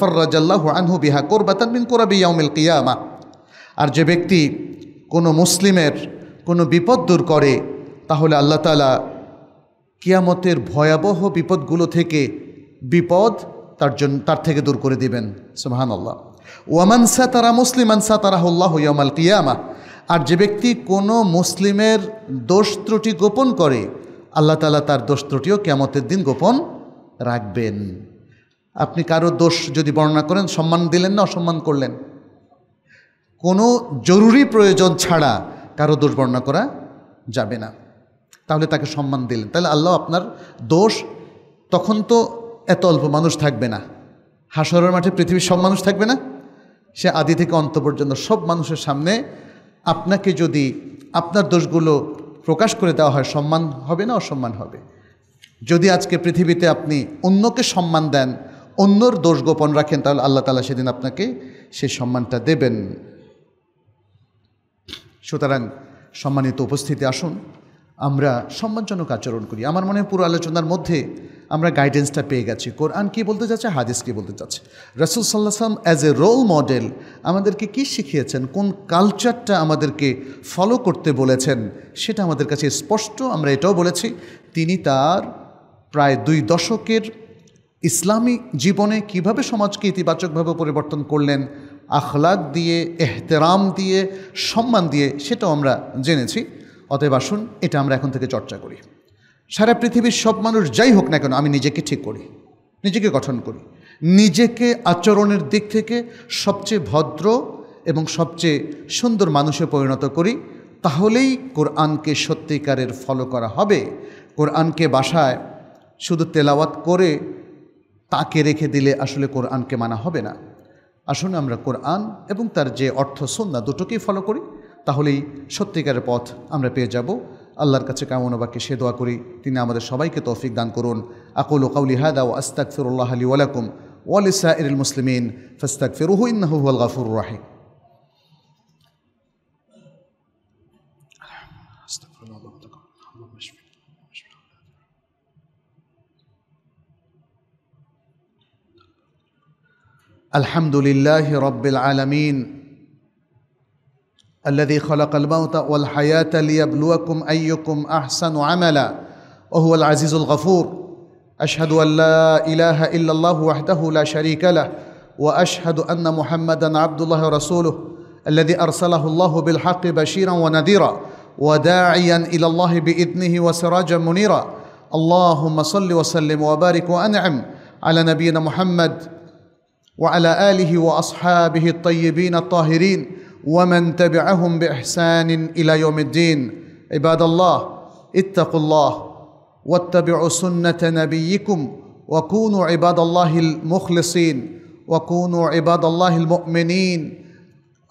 ফর্রাজ আল্লাহ আনহু বিহা কোরবাতান মিন কোরাবি ইয়াউমিল কিয়ামা আর যে ব্যক্তি কোনো মুসলিমের কোনো বিপদ দূর করে তাহলে আল্লাহ তালা কিয়ামতের ভয়াবহ বিপদগুলো থেকে বিপদ তার জন্য তার থেকে দূর করে দিবেন সুহান আল্লাহ ওয়ামান সাতারা মুসলিমান আল্লাহ ইয়ামাল কিয়ামা আর যে ব্যক্তি কোনো মুসলিমের দোষ ত্রুটি গোপন করে আল্লাহ তালা তার দোষ ত্রুটিও কেমতের দিন গোপন রাখবেন আপনি কারো দোষ যদি বর্ণনা করেন সম্মান দিলেন না অসম্মান করলেন কোনো জরুরি প্রয়োজন ছাড়া কারো দোষ বর্ণনা করা যাবে না তাহলে তাকে সম্মান দিলেন তাহলে আল্লাহ আপনার দোষ তখন তো এত অল্প মানুষ থাকবে না হাসরের মাঠে পৃথিবীর সব মানুষ থাকবে না সে আদি থেকে অন্ত পর্যন্ত সব মানুষের সামনে আপনাকে যদি আপনার দোষগুলো প্রকাশ করে দেওয়া হয় সম্মান হবে না অসম্মান হবে যদি আজকে পৃথিবীতে আপনি অন্যকে সম্মান দেন অন্যর দোষ গোপন রাখেন তাহলে আল্লাহ তালা সেদিন আপনাকে সেই সম্মানটা দেবেন সুতরাং সম্মানিত উপস্থিতি আসুন আমরা সম্মানজনক আচরণ করি আমার মনে হয় পুরো আলোচনার মধ্যে আমরা গাইডেন্সটা পেয়ে গেছি কোরআন কী বলতে যাচ্ছে হাদিস কী বলতে যাচ্ছে রাসুল সাল্লাহ সাল্লাম অ্যাজ এ রোল মডেল আমাদেরকে কি শিখিয়েছেন কোন কালচারটা আমাদেরকে ফলো করতে বলেছেন সেটা আমাদের কাছে স্পষ্ট আমরা এটাও বলেছি তিনি তার প্রায় দুই দশকের ইসলামী জীবনে কিভাবে সমাজকে ইতিবাচকভাবে পরিবর্তন করলেন আখলাক দিয়ে এহতেরাম দিয়ে সম্মান দিয়ে সেটাও আমরা জেনেছি অতএব আসুন এটা আমরা এখন থেকে চর্চা করি সারা পৃথিবীর সব মানুষ যাই হোক না কেন আমি নিজেকে ঠিক করি নিজেকে গঠন করি নিজেকে আচরণের দিক থেকে সবচেয়ে ভদ্র এবং সবচেয়ে সুন্দর মানুষে পরিণত করি তাহলেই কোরআনকে সত্যিকারের ফলো করা হবে কোরআনকে বাসায় শুধু তেলাওয়াত করে তাকে রেখে দিলে আসলে কোরআনকে মানা হবে না আসুন আমরা কোরআন এবং তার যে অর্থ সন্ধ্যা দুটোকেই ফলো করি তাহলেই সত্যিকারের পথ আমরা পেয়ে যাব আল্লাহর কাছে কেমন বাক্যে সে দোয়া করি তিনি আমাদের সবাইকে তৌফিক দান করুন আকুল কাউলি হাদা ও আস্তাক ফিরুল্লাহ আলী ওয়ালাকুম ওয়ালিসা ইরুল মুসলিমিন ফাস্তাক ফিরুহ ইন্নাহুল গাফুর রাহিম الحمد لله رب العالمين الذي خلق الموت والحياة ليبلوكم أيكم أحسن عملا وهو العزيز الغفور أشهد أن لا إله إلا الله وحده لا شريك له وأشهد أن محمدا عبد الله رسوله الذي أرسله الله بالحق بشيرا ونذيرا وداعيا إلى الله بإذنه وسراجا منيرا اللهم صل وسلم وبارك وأنعم على نبينا محمد وعلى اله واصحابه الطيبين الطاهرين ومن تبعهم باحسان الى يوم الدين عباد الله اتقوا الله واتبعوا سنه نبيكم وكونوا عباد الله المخلصين وكونوا عباد الله المؤمنين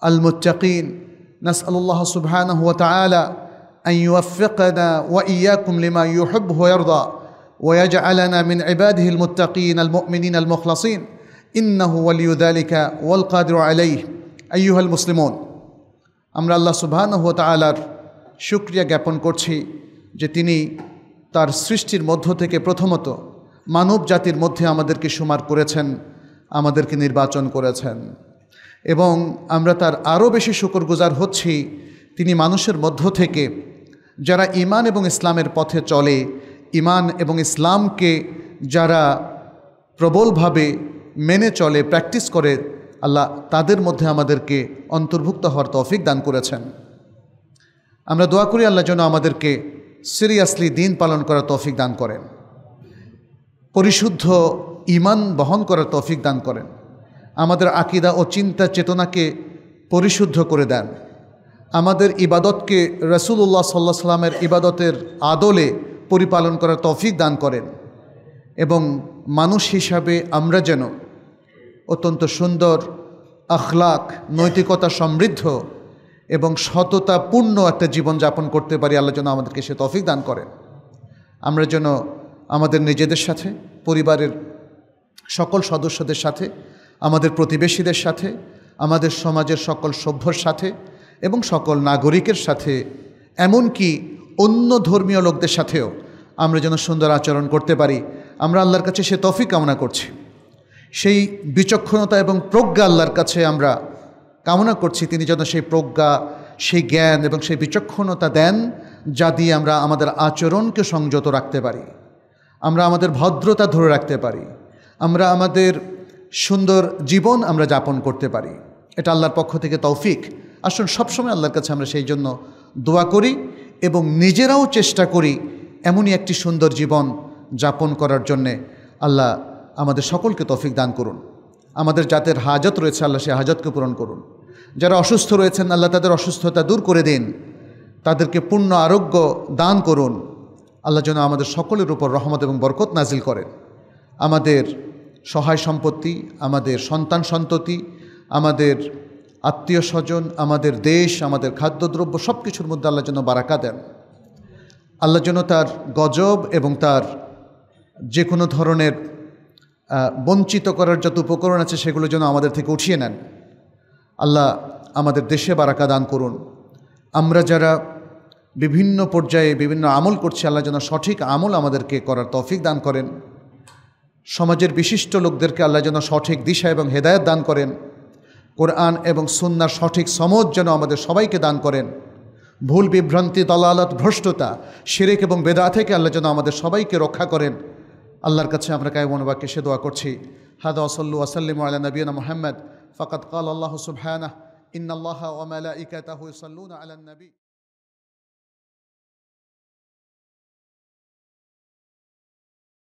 المتقين نسال الله سبحانه وتعالى ان يوفقنا واياكم لما يحبه ويرضى ويجعلنا من عباده المتقين المؤمنين المخلصين ইন্নাহু আলিউদ্দালিকা ওয়াল কাদর আলাই আইয়ুহাল মুসলিমন আমরা আল্লাহ সুবাহানহ আলার সুক্রিয়া জ্ঞাপন করছি যে তিনি তার সৃষ্টির মধ্য থেকে প্রথমত মানব জাতির মধ্যে আমাদেরকে সুমার করেছেন আমাদেরকে নির্বাচন করেছেন এবং আমরা তার আরও বেশি শুকরগুজার হচ্ছি তিনি মানুষের মধ্য থেকে যারা ইমান এবং ইসলামের পথে চলে ইমান এবং ইসলামকে যারা প্রবলভাবে মেনে চলে প্র্যাকটিস করে আল্লাহ তাদের মধ্যে আমাদেরকে অন্তর্ভুক্ত হওয়ার তৌফিক দান করেছেন আমরা দোয়া করি আল্লাহ যেন আমাদেরকে সিরিয়াসলি দিন পালন করার তৌফিক দান করেন পরিশুদ্ধ ইমান বহন করার তৌফিক দান করেন আমাদের আকিদা ও চিন্তা চেতনাকে পরিশুদ্ধ করে দেন আমাদের ইবাদতকে রসুল্লাহ সাল্লাহ সাল্লামের ইবাদতের আদলে পরিপালন করার তৌফিক দান করেন এবং মানুষ হিসাবে আমরা যেন অত্যন্ত সুন্দর আখলাক নৈতিকতা সমৃদ্ধ এবং সততাপূর্ণ একটা জীবনযাপন করতে পারি আল্লাহ যেন আমাদেরকে সে তফিক দান করে আমরা যেন আমাদের নিজেদের সাথে পরিবারের সকল সদস্যদের সাথে আমাদের প্রতিবেশীদের সাথে আমাদের সমাজের সকল সভ্যর সাথে এবং সকল নাগরিকের সাথে এমনকি অন্য ধর্মীয় লোকদের সাথেও আমরা যেন সুন্দর আচরণ করতে পারি আমরা আল্লাহর কাছে সে তফিক কামনা করছি সেই বিচক্ষণতা এবং প্রজ্ঞা আল্লাহর কাছে আমরা কামনা করছি তিনি যেন সেই প্রজ্ঞা সেই জ্ঞান এবং সেই বিচক্ষণতা দেন যা দিয়ে আমরা আমাদের আচরণকে সংযত রাখতে পারি আমরা আমাদের ভদ্রতা ধরে রাখতে পারি আমরা আমাদের সুন্দর জীবন আমরা যাপন করতে পারি এটা আল্লাহর পক্ষ থেকে তৌফিক আসুন সবসময় আল্লাহর কাছে আমরা সেই জন্য দোয়া করি এবং নিজেরাও চেষ্টা করি এমনই একটি সুন্দর জীবন যাপন করার জন্যে আল্লাহ আমাদের সকলকে তফিক দান করুন আমাদের জাতের হাজত রয়েছে আল্লাহ সে হাজতকে পূরণ করুন যারা অসুস্থ রয়েছেন আল্লাহ তাদের অসুস্থতা দূর করে দিন তাদেরকে পূর্ণ আরোগ্য দান করুন আল্লাহ যেন আমাদের সকলের উপর রহমত এবং বরকত নাজিল করেন আমাদের সহায় সম্পত্তি আমাদের সন্তান সন্ততি আমাদের আত্মীয় স্বজন আমাদের দেশ আমাদের খাদ্যদ্রব্য সব কিছুর মধ্যে আল্লাহ যেন বারাকা দেন আল্লাহ যেন তার গজব এবং তার যে কোনো ধরনের বঞ্চিত করার যত উপকরণ আছে সেগুলো যেন আমাদের থেকে উঠিয়ে নেন আল্লাহ আমাদের দেশে বারাকা দান করুন আমরা যারা বিভিন্ন পর্যায়ে বিভিন্ন আমল করছি আল্লাহ যেন সঠিক আমল আমাদেরকে করার তৌফিক দান করেন সমাজের বিশিষ্ট লোকদেরকে আল্লাহ যেন সঠিক দিশা এবং হেদায়ত দান করেন কোরআন এবং সুন্নার সঠিক সমজ যেন আমাদের সবাইকে দান করেন ভুল বিভ্রান্তি দলালত ভ্রষ্টতা শিরেক এবং বেদা থেকে আল্লাহ যেন আমাদের সবাইকে রক্ষা করেন আল্লাহর কাছে আমরা কায়মন বাক্যে সে দোয়া করছি হাদা ওসল্লু ওসাল্লিম আলা নবীনা মুহাম্মদ ফকত কাল আল্লাহ সুবহানাহ ইন্নাল্লাহ ওয়া মালাইকাতাহু ইউসাল্লুনা আলান নবী